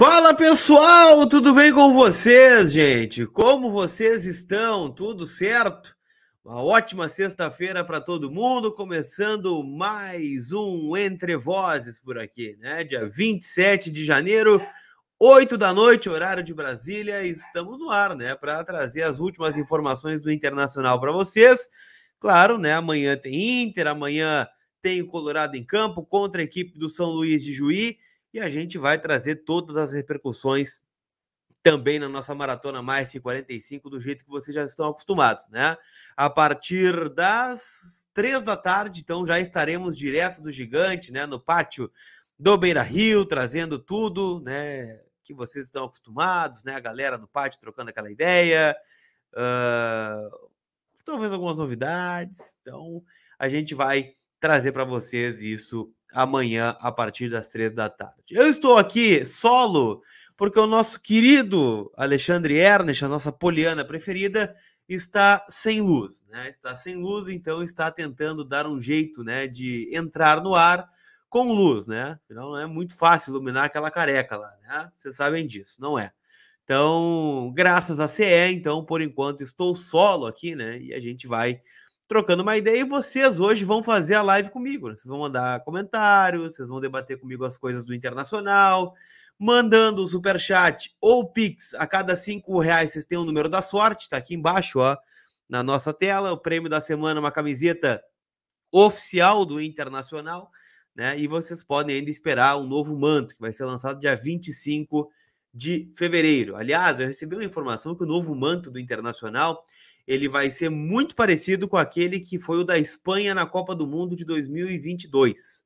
Fala pessoal, tudo bem com vocês, gente? Como vocês estão? Tudo certo? Uma ótima sexta-feira para todo mundo, começando mais um Entre Vozes por aqui, né? Dia 27 de janeiro, 8 da noite, horário de Brasília, estamos no ar, né, para trazer as últimas informações do Internacional para vocês. Claro, né, amanhã tem Inter, amanhã tem o Colorado em campo contra a equipe do São Luís de Juí e a gente vai trazer todas as repercussões também na nossa maratona mais 45 do jeito que vocês já estão acostumados, né? A partir das três da tarde, então já estaremos direto do gigante, né, no pátio do Beira Rio, trazendo tudo, né, que vocês estão acostumados, né, a galera no pátio trocando aquela ideia, uh, talvez algumas novidades. Então a gente vai trazer para vocês isso amanhã a partir das três da tarde. Eu estou aqui solo porque o nosso querido Alexandre Ernest, a nossa poliana preferida, está sem luz, né? Está sem luz, então está tentando dar um jeito, né, de entrar no ar com luz, né? Então não é muito fácil iluminar aquela careca lá, né? Vocês sabem disso, não é? Então, graças a CE, então, por enquanto estou solo aqui, né? E a gente vai trocando uma ideia. E vocês hoje vão fazer a live comigo. Né? Vocês vão mandar comentários, vocês vão debater comigo as coisas do internacional. Mandando o superchat ou Pix a cada cinco reais, vocês têm o número da sorte, tá aqui embaixo, ó, na nossa tela. O prêmio da semana, uma camiseta oficial do Internacional, né? E vocês podem ainda esperar um novo manto, que vai ser lançado dia 25 de fevereiro. Aliás, eu recebi uma informação que o novo manto do Internacional ele vai ser muito parecido com aquele que foi o da Espanha na Copa do Mundo de 2022.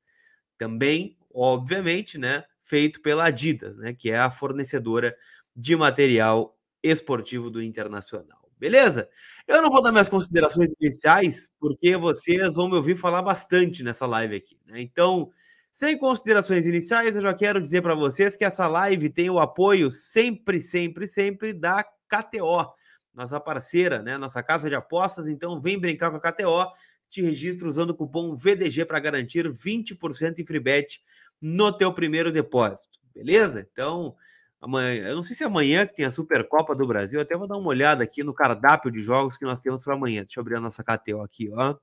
Também, obviamente, né, feito pela Adidas, né, que é a fornecedora de material esportivo do Internacional. Beleza? Eu não vou dar minhas considerações iniciais, porque vocês vão me ouvir falar bastante nessa live aqui. Né? Então, sem considerações iniciais, eu já quero dizer para vocês que essa live tem o apoio sempre, sempre, sempre da KTO nossa parceira, né? Nossa casa de apostas. Então vem brincar com a KTO. Te registra usando o cupom VDG para garantir 20% em free bet no teu primeiro depósito. Beleza? Então, amanhã, eu não sei se é amanhã que tem a Supercopa do Brasil, até vou dar uma olhada aqui no cardápio de jogos que nós temos para amanhã. Deixa eu abrir a nossa KTO aqui, ó.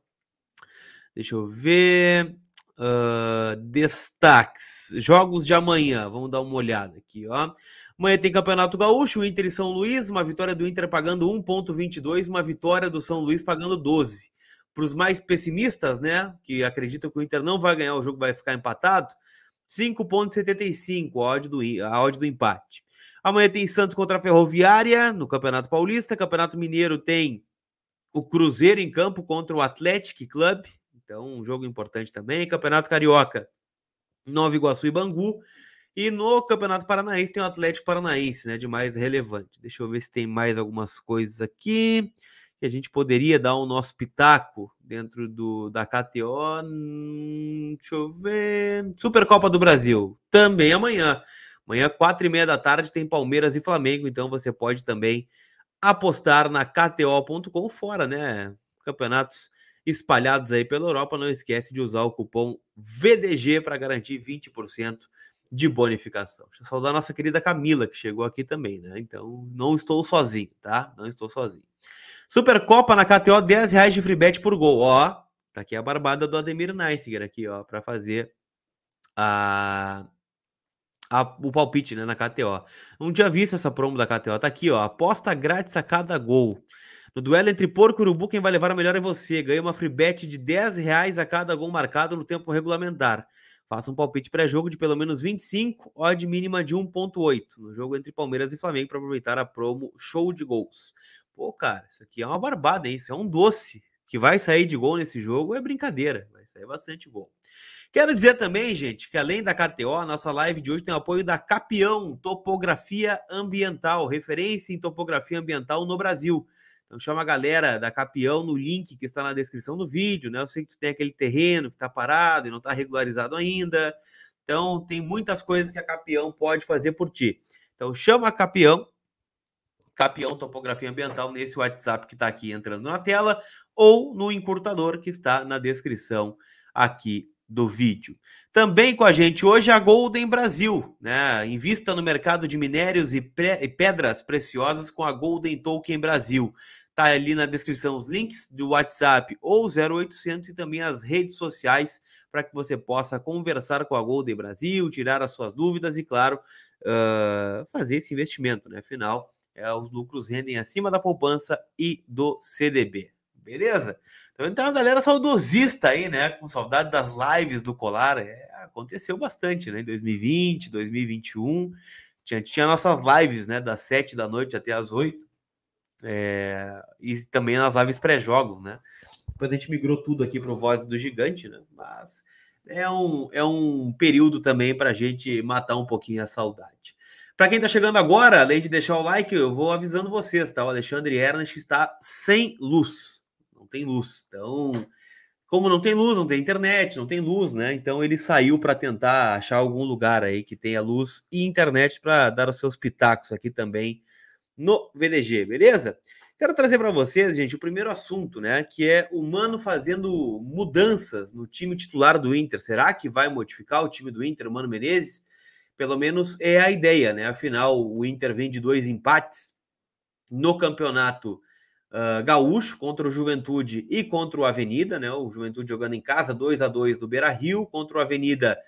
Deixa eu ver. Uh, destaques. Jogos de amanhã. Vamos dar uma olhada aqui, ó. Amanhã tem Campeonato Gaúcho, Inter e São Luís, uma vitória do Inter pagando 1,22, uma vitória do São Luís pagando 12. Para os mais pessimistas, né, que acreditam que o Inter não vai ganhar o jogo, vai ficar empatado, 5,75 a do, a do empate. Amanhã tem Santos contra a Ferroviária no Campeonato Paulista. Campeonato Mineiro tem o Cruzeiro em campo contra o Athletic Club. Então, um jogo importante também. Campeonato Carioca, Nova Iguaçu e Bangu. E no Campeonato Paranaense tem o Atlético Paranaense, né? De mais relevante. Deixa eu ver se tem mais algumas coisas aqui que a gente poderia dar o um nosso pitaco dentro do, da KTO. Hum, deixa eu ver. Supercopa do Brasil, também amanhã. Amanhã, quatro e meia da tarde, tem Palmeiras e Flamengo, então você pode também apostar na KTO.com fora, né? Campeonatos espalhados aí pela Europa. Não esquece de usar o cupom VDG para garantir 20% de bonificação. Deixa eu saudar a nossa querida Camila, que chegou aqui também, né? Então, não estou sozinho, tá? Não estou sozinho. Supercopa na KTO, 10 reais de free bet por gol. Ó, tá aqui a barbada do Ademir Neisiger aqui, ó, para fazer a, a, o palpite, né, na KTO. Não tinha visto essa promo da KTO. Tá aqui, ó, aposta grátis a cada gol. No duelo entre porco e urubu, quem vai levar a melhor é você. Ganha uma free bet de 10 reais a cada gol marcado no tempo regulamentar. Faça um palpite pré-jogo de pelo menos 25, odd mínima de 1.8 no jogo entre Palmeiras e Flamengo para aproveitar a promo show de gols. Pô, cara, isso aqui é uma barbada, hein? Isso é um doce que vai sair de gol nesse jogo, é brincadeira, vai sair bastante gol. Quero dizer também, gente, que além da KTO, a nossa live de hoje tem o apoio da Capião Topografia Ambiental, referência em topografia ambiental no Brasil. Então chama a galera da Capião no link que está na descrição do vídeo, né? Eu sei que tu tem aquele terreno que está parado e não está regularizado ainda. Então tem muitas coisas que a Capião pode fazer por ti. Então chama a Capião, Capião Topografia Ambiental nesse WhatsApp que está aqui entrando na tela ou no encurtador que está na descrição aqui do vídeo. Também com a gente hoje a Golden Brasil, né? Invista no mercado de minérios e, e pedras preciosas com a Golden Token Brasil. Tá ali na descrição os links do WhatsApp ou 0800 e também as redes sociais para que você possa conversar com a Golden Brasil, tirar as suas dúvidas e, claro, uh, fazer esse investimento, né? Afinal, é, os lucros rendem acima da poupança e do CDB. Beleza? Então, então, a galera saudosista aí, né? Com saudade das lives do Colar. É, aconteceu bastante, né? Em 2020, 2021. Tinha, tinha nossas lives, né? Das 7 da noite até as 8. É, e também nas lives pré-jogos, né? Depois a gente migrou tudo aqui para o Voz do Gigante, né? Mas é um, é um período também para a gente matar um pouquinho a saudade. Para quem está chegando agora, além de deixar o like, eu vou avisando vocês, tá? O Alexandre Ernest está sem luz. Não tem luz. Então, como não tem luz, não tem internet, não tem luz, né? Então ele saiu para tentar achar algum lugar aí que tenha luz e internet para dar os seus pitacos aqui também no VDG, beleza? Quero trazer para vocês, gente, o primeiro assunto, né? Que é o Mano fazendo mudanças no time titular do Inter. Será que vai modificar o time do Inter, o Mano Menezes? Pelo menos é a ideia, né? Afinal, o Inter vem de dois empates no campeonato uh, gaúcho contra o Juventude e contra o Avenida, né? O Juventude jogando em casa, 2 a 2 do Beira Rio, contra o Avenida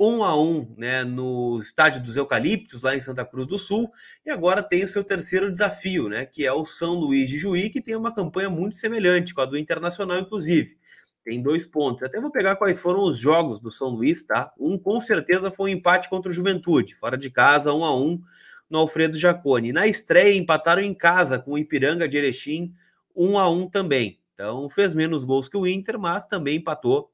um a um né, no estádio dos Eucaliptos, lá em Santa Cruz do Sul, e agora tem o seu terceiro desafio, né, que é o São Luís de Juí, que tem uma campanha muito semelhante com a do Internacional, inclusive. Tem dois pontos. Até vou pegar quais foram os jogos do São Luís, tá? Um com certeza foi um empate contra o Juventude, fora de casa, um a um, no Alfredo Jacone. Na estreia, empataram em casa com o Ipiranga de Erechim, um a um também. Então fez menos gols que o Inter, mas também empatou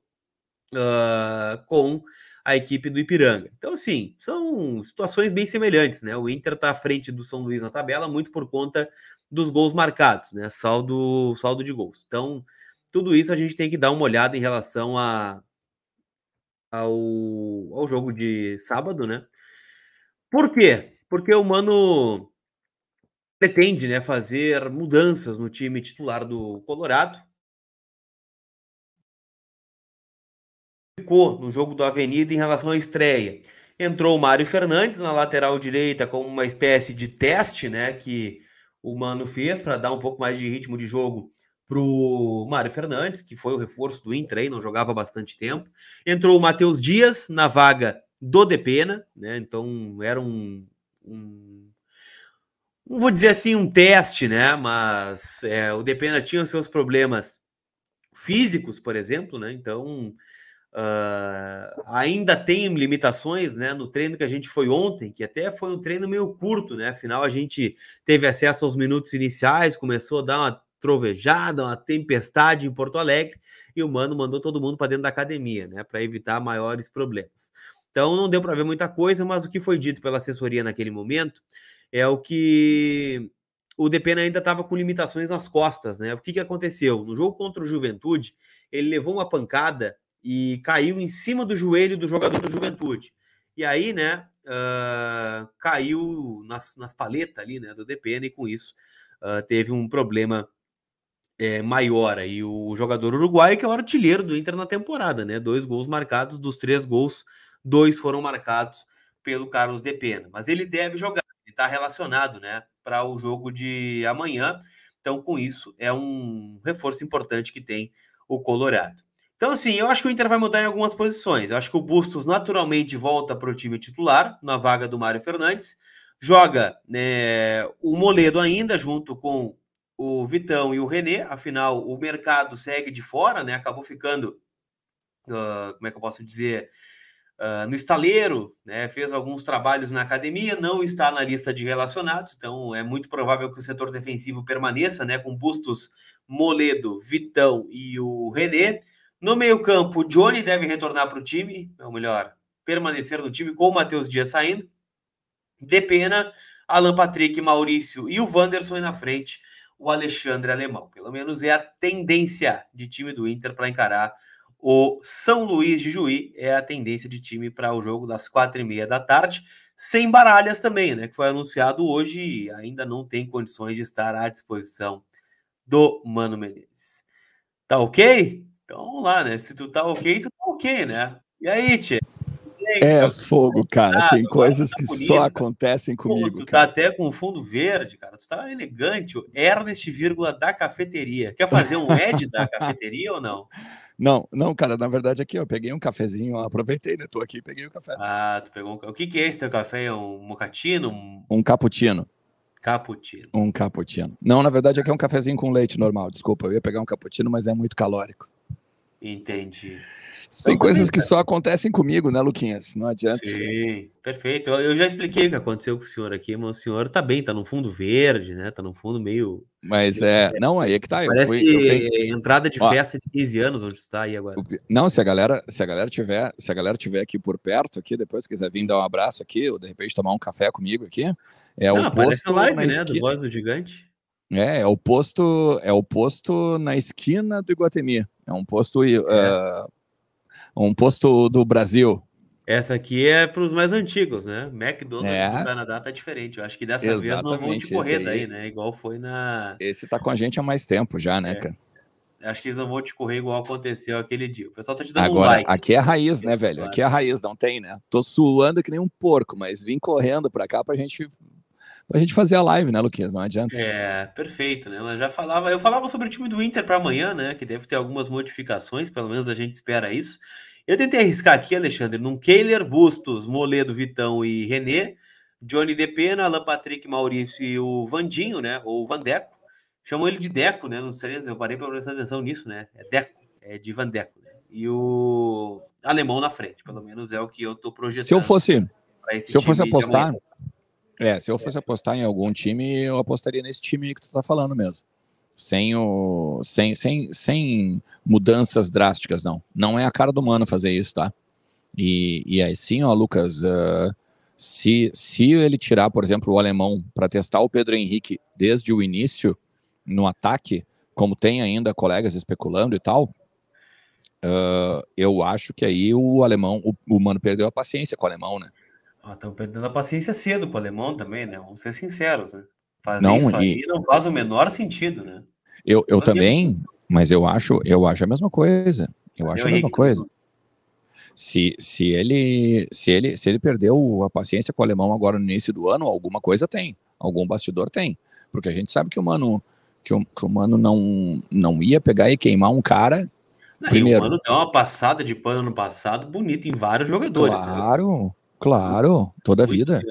uh, com a equipe do Ipiranga. Então, assim, são situações bem semelhantes, né? O Inter está à frente do São Luís na tabela, muito por conta dos gols marcados, né? Saldo, saldo de gols. Então, tudo isso a gente tem que dar uma olhada em relação a, ao, ao jogo de sábado, né? Por quê? Porque o Mano pretende né, fazer mudanças no time titular do Colorado. ficou no jogo do Avenida em relação à estreia. Entrou o Mário Fernandes na lateral direita como uma espécie de teste, né, que o Mano fez para dar um pouco mais de ritmo de jogo para o Mário Fernandes, que foi o reforço do Inter, aí, não jogava bastante tempo. Entrou o Matheus Dias na vaga do Depena, né? Então era um, um não vou dizer assim um teste, né? Mas é, o Depena tinha os seus problemas físicos, por exemplo, né? Então Uh, ainda tem limitações, né? No treino que a gente foi ontem, que até foi um treino meio curto, né? Afinal, a gente teve acesso aos minutos iniciais, começou a dar uma trovejada, uma tempestade em Porto Alegre, e o mano mandou todo mundo para dentro da academia, né? Para evitar maiores problemas. Então, não deu para ver muita coisa, mas o que foi dito pela assessoria naquele momento é o que o Depena ainda estava com limitações nas costas, né? O que, que aconteceu? No jogo contra o Juventude, ele levou uma pancada e caiu em cima do joelho do jogador do Juventude. E aí, né, uh, caiu nas, nas paletas ali, né, do DPN, e com isso uh, teve um problema é, maior. aí o jogador uruguaio, que é o artilheiro do Inter na temporada, né, dois gols marcados, dos três gols, dois foram marcados pelo Carlos Depena. Mas ele deve jogar, ele está relacionado, né, para o jogo de amanhã. Então, com isso, é um reforço importante que tem o Colorado. Então, assim, eu acho que o Inter vai mudar em algumas posições. Eu acho que o Bustos naturalmente volta para o time titular, na vaga do Mário Fernandes. Joga né, o Moledo ainda, junto com o Vitão e o René. Afinal, o mercado segue de fora, né? Acabou ficando, uh, como é que eu posso dizer, uh, no estaleiro, né? Fez alguns trabalhos na academia, não está na lista de relacionados. Então, é muito provável que o setor defensivo permaneça, né? Com Bustos, Moledo, Vitão e o René. No meio-campo, Johnny deve retornar para o time, ou melhor, permanecer no time com o Matheus Dias saindo. De pena, Alan Patrick, Maurício e o Wanderson e na frente, o Alexandre Alemão. Pelo menos é a tendência de time do Inter para encarar o São Luís de Juí, é a tendência de time para o jogo das quatro e meia da tarde, sem baralhas também, né? Que foi anunciado hoje e ainda não tem condições de estar à disposição do Mano Menezes. Tá ok? Então vamos lá, né? Se tu tá ok, tu tá ok, né? E aí, Tchê? É, é fogo, tá cara. Tem é coisas tá que só acontecem comigo. Pô, tu tá cara. tá até com fundo verde, cara. Tu tá elegante. Ernest, vírgula, da cafeteria. Quer fazer um Ed da cafeteria ou não? Não, não, cara. Na verdade, aqui eu peguei um cafezinho, aproveitei, né? Tô aqui, peguei o um café. Ah, tu pegou um... O que, que é esse teu café? É um mocatino? Um, um cappuccino. Cappuccino. Um cappuccino. Não, na verdade, aqui é um cafezinho com leite normal. Desculpa, eu ia pegar um cappuccino, mas é muito calórico. Entendi. São então, coisas que só acontecem comigo, né, Luquinhas? Não adianta. Sim, perfeito. Eu, eu já expliquei o que aconteceu com o senhor aqui, mas o senhor tá bem, tá no fundo verde, né? Tá no fundo meio. Mas é. Não, aí é que tá. Eu Parece fui, eu tenho... entrada de Ó, festa de 15 anos, onde tu tá aí agora. Não, se a galera, se a galera tiver, se a galera tiver aqui por perto, aqui, depois quiser vir dar um abraço aqui, ou de repente tomar um café comigo aqui. É não, o posto live, né? Esquina. Do Voz do Gigante. É, é o posto, é o posto na esquina do Iguatemi. É um posto, eh, é. Uh, um posto do Brasil. Essa aqui é para os mais antigos, né? McDonald's é. do Canadá tá diferente. Eu acho que dessa Exatamente, vez não vão te correr daí, né? Igual foi na. Esse tá com a gente há mais tempo já, né, é. cara? Acho que eles não vão te correr igual aconteceu aquele dia. O pessoal tá te dando Agora, um like. Aqui é a raiz, né, velho? Aqui é a raiz, não tem, né? Tô suando que nem um porco, mas vim correndo para cá pra gente a gente fazer a live, né, Luquinhas? Não adianta. É, perfeito, né? Mas já falava, eu falava sobre o time do Inter para amanhã, né? Que deve ter algumas modificações, pelo menos a gente espera isso. Eu tentei arriscar aqui, Alexandre, num Keiler Bustos, Moledo, Vitão e René, Johnny Depena, Alan Patrick, Maurício e o Vandinho, né? Ou Vandeco. Chamou ele de Deco, né? Nos treinos, eu parei para prestar atenção nisso, né? É Deco, é de Vandeco. Né? E o alemão na frente, pelo menos é o que eu tô projetando. Se eu fosse, se eu fosse apostar, é, se eu fosse apostar em algum time, eu apostaria nesse time que tu tá falando mesmo. Sem, o, sem, sem, sem mudanças drásticas, não. Não é a cara do mano fazer isso, tá? E, e aí sim, ó, Lucas, uh, se, se ele tirar, por exemplo, o alemão para testar o Pedro Henrique desde o início no ataque, como tem ainda colegas especulando e tal, uh, eu acho que aí o alemão, o, o mano perdeu a paciência com o alemão, né? Estão ah, perdendo a paciência cedo com o alemão também, né? Vamos ser sinceros, né? Fazer não, isso e... não faz o menor sentido, né? Eu, eu também, mas eu acho, eu acho a mesma coisa. Eu acho a mesma coisa. Se, se, ele, se, ele, se ele perdeu a paciência com o alemão agora no início do ano, alguma coisa tem, algum bastidor tem. Porque a gente sabe que o Mano, que o, que o mano não, não ia pegar e queimar um cara. Não, primeiro. E o Mano deu uma passada de pano no passado bonita em vários jogadores. Né? Claro. Né? Claro, toda a vida.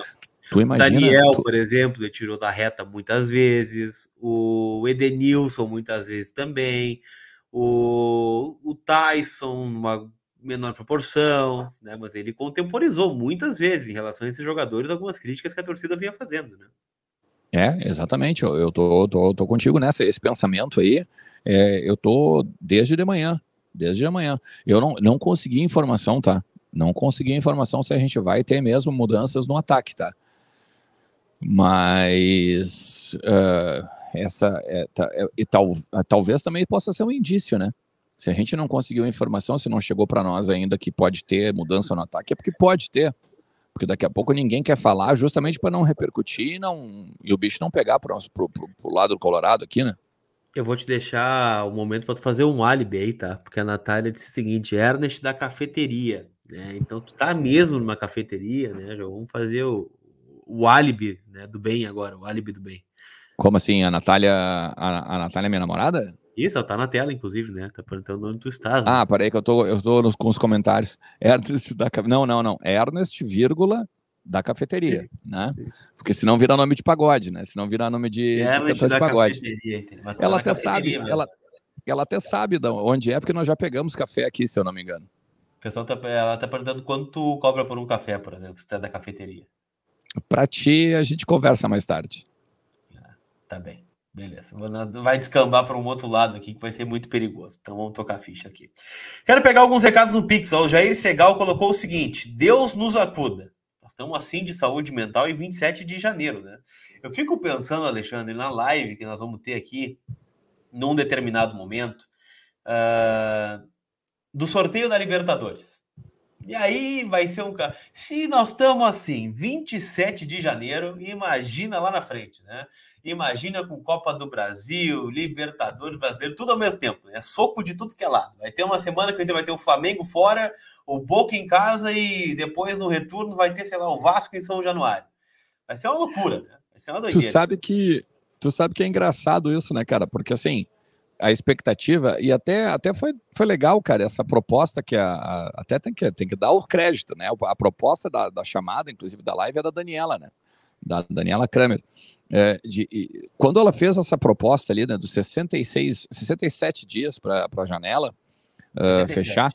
Tu imagina, Daniel, tu... por exemplo, ele tirou da reta muitas vezes. O Edenilson, muitas vezes também. O, o Tyson, numa menor proporção, né? Mas ele contemporizou muitas vezes em relação a esses jogadores algumas críticas que a torcida vinha fazendo, né? É, exatamente. Eu, eu tô, tô, tô contigo nessa. Esse pensamento aí, é, eu tô desde de manhã. Desde de manhã. Eu não, não consegui informação, tá? Não consegui informação se a gente vai ter mesmo mudanças no ataque, tá? Mas uh, essa é, tá, é, e tal, ah, talvez também possa ser um indício, né? Se a gente não conseguiu informação, se não chegou para nós ainda que pode ter mudança no ataque, é porque pode ter. Porque daqui a pouco ninguém quer falar justamente para não repercutir e, não, e o bicho não pegar para o lado do Colorado aqui, né? Eu vou te deixar o um momento para tu fazer um álibi aí, tá? Porque a Natália disse o seguinte: Ernest da cafeteria. Né? Então tu tá mesmo numa cafeteria, né? Já vamos fazer o, o álibi né, do bem agora, o álibi do bem. Como assim? A Natália, a, a Natália é minha namorada? Isso, ela tá na tela, inclusive, né? Tá perguntando onde tu estás. Né? Ah, peraí que eu tô, eu tô nos, com os comentários. Ernest da Não, não, não. Ernest, vírgula, da cafeteria, sim, né? Porque senão vira nome de pagode, né? Senão vira nome de, de, de, de pagode. Ela até sabe, ela, ela até sabe onde é, porque nós já pegamos café aqui, se eu não me engano pessoal tá, ela tá perguntando quanto cobra por um café, por exemplo, se tu é da cafeteria. Para ti, a gente conversa mais tarde. Ah, tá bem. Beleza, vai descambar para um outro lado aqui que vai ser muito perigoso. Então vamos tocar a ficha aqui. Quero pegar alguns recados no Pix. O Jair Segal colocou o seguinte: Deus nos acuda. Nós estamos assim de saúde mental em 27 de janeiro, né? Eu fico pensando, Alexandre, na live que nós vamos ter aqui, num determinado momento, uh, do sorteio da Libertadores. E aí vai ser um cara. Se nós estamos assim, 27 de janeiro, imagina lá na frente, né? Imagina com Copa do Brasil, Libertadores Brasileiro, tudo ao mesmo tempo. É né? soco de tudo que é lado. Vai ter uma semana que ainda vai ter o Flamengo fora, o Boca em casa e depois no retorno vai ter, sei lá, o Vasco em São Januário. Vai ser uma loucura, né? Vai ser uma doideira. Tu sabe que, tu sabe que é engraçado isso, né, cara? Porque assim, a expectativa, e até, até foi, foi legal, cara, essa proposta que a, a, até tem que, tem que dar o crédito, né? A proposta da, da chamada, inclusive da live, é da Daniela, né? Da Daniela Kramer. É, de, e, quando ela fez essa proposta ali, né, dos 66, 67 dias para a janela uh, fechar,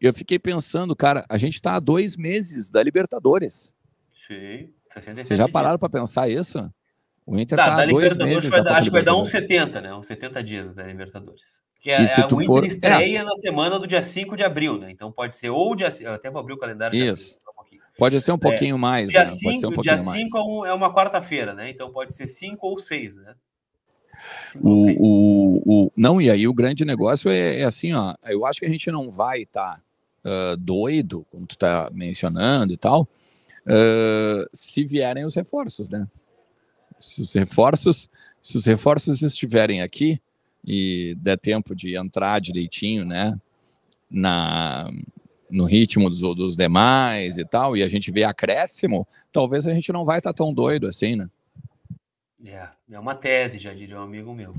eu fiquei pensando, cara, a gente está há dois meses da Libertadores. Sim, 67 Vocês já pararam para pensar isso? O Inter tá, tá da dois meses vai, da acho que vai dar uns 70, né? Uns 70 dias da Libertadores. Que é, se a, tu o Inter for... É. estreia é. na semana do dia 5 de abril, né? Então pode ser ou dia. Eu até vou abrir o calendário. Isso. pode ser um é, pouquinho é, mais. Dia 5 né? um pouquinho dia é, é uma quarta-feira, né? Então pode ser 5 ou 6, né? o, O, o, não, e aí o grande negócio é, é, assim, ó. Eu acho que a gente não vai estar tá, uh, doido, como tu tá mencionando e tal, uh, se vierem os reforços, né? se os reforços, se os reforços estiverem aqui e der tempo de entrar direitinho, né, na no ritmo dos, dos demais e tal, e a gente vê acréscimo, talvez a gente não vai estar tá tão doido assim, né? É, é uma tese, já diria um amigo meu.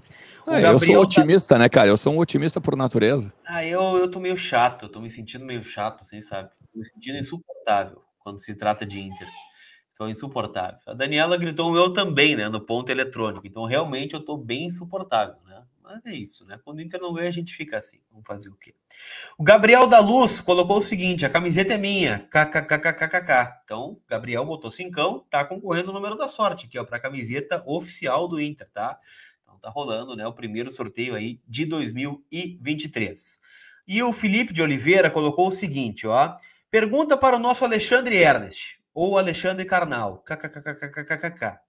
É, eu sou tá otimista, tá... né, cara? Eu sou um otimista por natureza. Ah, eu, eu tô meio chato, tô me sentindo meio chato, assim, sabe? Tô me sentindo insuportável quando se trata de Inter. Estou insuportável. A Daniela gritou eu também, né? No ponto eletrônico. Então, realmente, eu estou bem insuportável, né? Mas é isso, né? Quando o Inter não ganha, a gente fica assim. Vamos fazer o quê? O Gabriel da Luz colocou o seguinte: a camiseta é minha. KKKKKK. Então, Gabriel botou cincão, tá concorrendo o número da sorte, que é para a camiseta oficial do Inter, tá? Então, tá rolando, né? O primeiro sorteio aí de 2023. E o Felipe de Oliveira colocou o seguinte, ó. Pergunta para o nosso Alexandre Ernest ou Alexandre Carnal. KKKKKKK.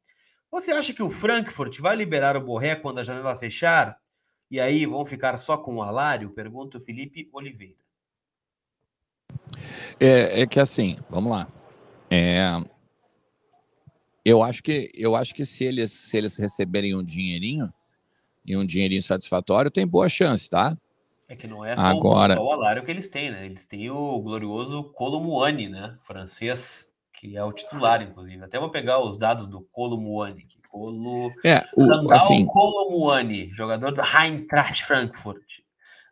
Você acha que o Frankfurt vai liberar o Borré quando a janela fechar? E aí vão ficar só com o Alário? Pergunta o Felipe Oliveira. É, é que assim, vamos lá. É, eu acho que eu acho que se eles se eles receberem um dinheirinho e um dinheirinho satisfatório, tem boa chance, tá? É que não é só, Agora... o, só o Alário que eles têm, né? Eles têm o glorioso Colomuani, né? Francês que é o titular, inclusive. Até vou pegar os dados do Colo Muani. Colo... É, o assim, Colo jogador do Eintracht Frankfurt,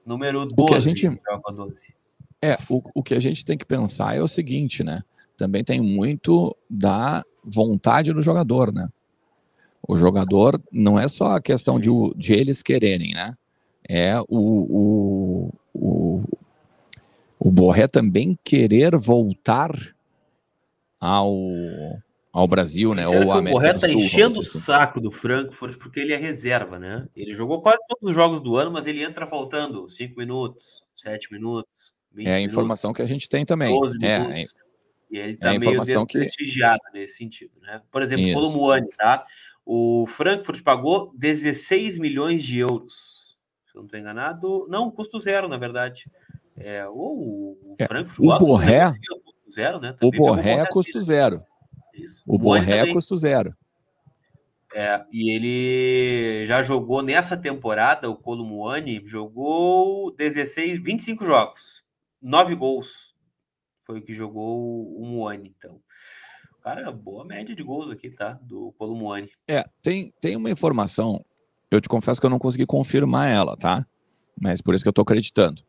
número 12. O que a gente... É, o, o que a gente tem que pensar é o seguinte, né? Também tem muito da vontade do jogador, né? O jogador não é só a questão de, de eles quererem, né? É o, o, o, o Borré também querer voltar ao, ao Brasil, né? Ou à América correto, do tá Sul. Tá enchendo o assim. saco do Frankfurt porque ele é reserva, né? Ele jogou quase todos os jogos do ano, mas ele entra faltando 5 minutos, 7 minutos. é a informação minutos, que a gente tem também. 12 é, minutos. É, é... e ele é tá é meio desprestigiado que... nesse sentido, né? Por exemplo, o Colomboani, tá? O Frankfurt pagou 16 milhões de euros. Se eu não estou enganado, não, custo zero, na verdade. É, ou o é, Frankfurt é, o Borré, zero, né? Também o Borré custo zero. Isso. O, o Borré custo zero. É, e ele já jogou nessa temporada, o Columuani jogou 16, 25 jogos, 9 gols. Foi o que jogou o Muani, então. Cara, boa média de gols aqui, tá? Do Columuani. É, tem, tem uma informação, eu te confesso que eu não consegui confirmar ela, tá? Mas por isso que eu tô acreditando.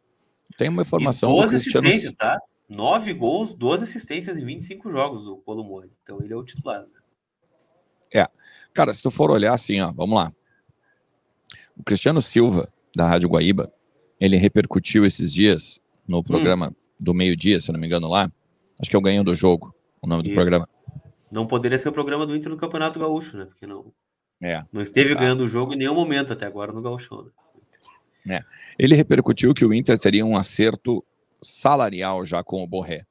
Tem uma informação. E 12 assistências, tá? 9 gols, 12 assistências em 25 jogos, o Polo Mori. Então ele é o titular. Né? É. Cara, se tu for olhar assim, ó, vamos lá. O Cristiano Silva, da Rádio Guaíba, ele repercutiu esses dias no hum. programa hum. do meio-dia, se eu não me engano, lá. Acho que é o Ganho do Jogo, o nome Isso. do programa. Não poderia ser o programa do Inter no Campeonato Gaúcho, né? Porque não. É. Não esteve tá. ganhando o jogo em nenhum momento até agora no Gaúcho. né? É. Ele repercutiu que o Inter seria um acerto salarial já com o Borré,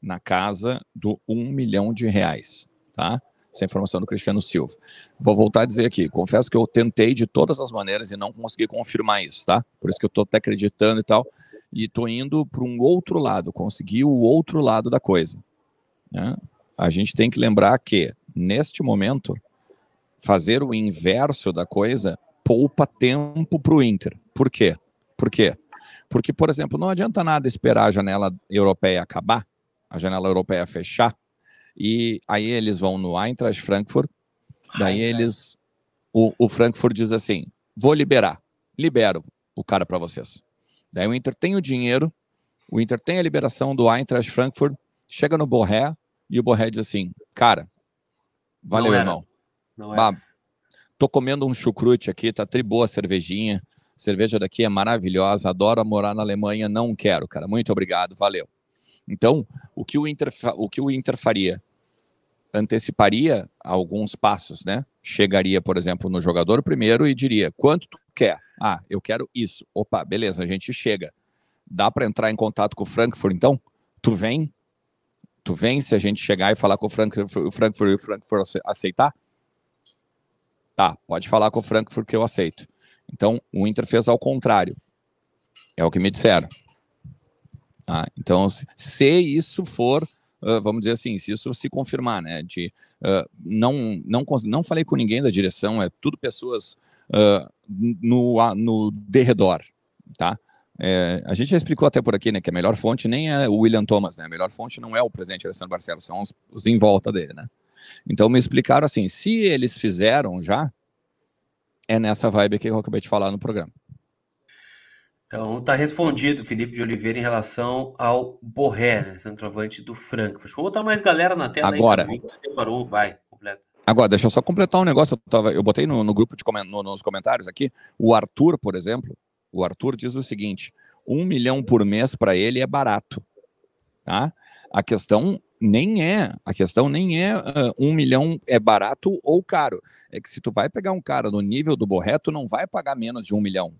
na casa do 1 milhão de reais, tá? Essa informação do Cristiano Silva. Vou voltar a dizer aqui, confesso que eu tentei de todas as maneiras e não consegui confirmar isso, tá? Por isso que eu tô até acreditando e tal, e tô indo para um outro lado, consegui o outro lado da coisa. Né? A gente tem que lembrar que, neste momento, fazer o inverso da coisa poupa tempo para o Inter. Por quê? Por quê? Porque, por exemplo, não adianta nada esperar a janela europeia acabar, a janela europeia fechar, e aí eles vão no Eintracht Frankfurt, daí Ai, eles. O, o Frankfurt diz assim: vou liberar, libero o cara para vocês. Daí o Inter tem o dinheiro, o Inter tem a liberação do Eintracht Frankfurt, chega no Borré e o Borré diz assim: cara, valeu, não é irmão. Não é tô comendo um chucrute aqui, tá triboa a cervejinha, cerveja daqui é maravilhosa, adoro morar na Alemanha, não quero, cara. Muito obrigado, valeu. Então, o que o Inter, o que o Inter faria? Anteciparia alguns passos, né? Chegaria, por exemplo, no jogador primeiro e diria: quanto tu quer? Ah, eu quero isso. Opa, beleza, a gente chega. Dá para entrar em contato com o Frankfurt, então? Tu vem? Tu vem se a gente chegar e falar com o Frankfurt, o Frankfurt e o Frankfurt aceitar? Tá, pode falar com o Frankfurt que eu aceito. Então, o Inter fez ao contrário. É o que me disseram. Ah, então, se isso for, ah, vamos dizer assim, se isso se confirmar, né? De, uh, não, não, não falei com ninguém da direção, é tudo pessoas uh, no, no derredor, tá? É, a gente já explicou até por aqui, né, que a melhor fonte nem é o William Thomas, né? A melhor fonte não é o presidente Alessandro Barcelos, são os, os em volta dele, né? Então me explicaram assim, se eles fizeram já, é nessa vibe que eu acabei de falar no programa. Então, tá respondido, Felipe de Oliveira, em relação ao Borré, né, centroavante do Frankfurt. Vou botar mais galera na tela Agora. aí. Agora. Tá vai, completa. Agora, deixa eu só completar um negócio. Eu, tava, eu botei no, no grupo de no, nos comentários aqui. O Arthur, por exemplo, o Arthur diz o seguinte: um milhão por mês para ele é barato. Tá? A questão nem é, a questão nem é uh, um milhão é barato ou caro. É que se tu vai pegar um cara no nível do Borreto, não vai pagar menos de um milhão.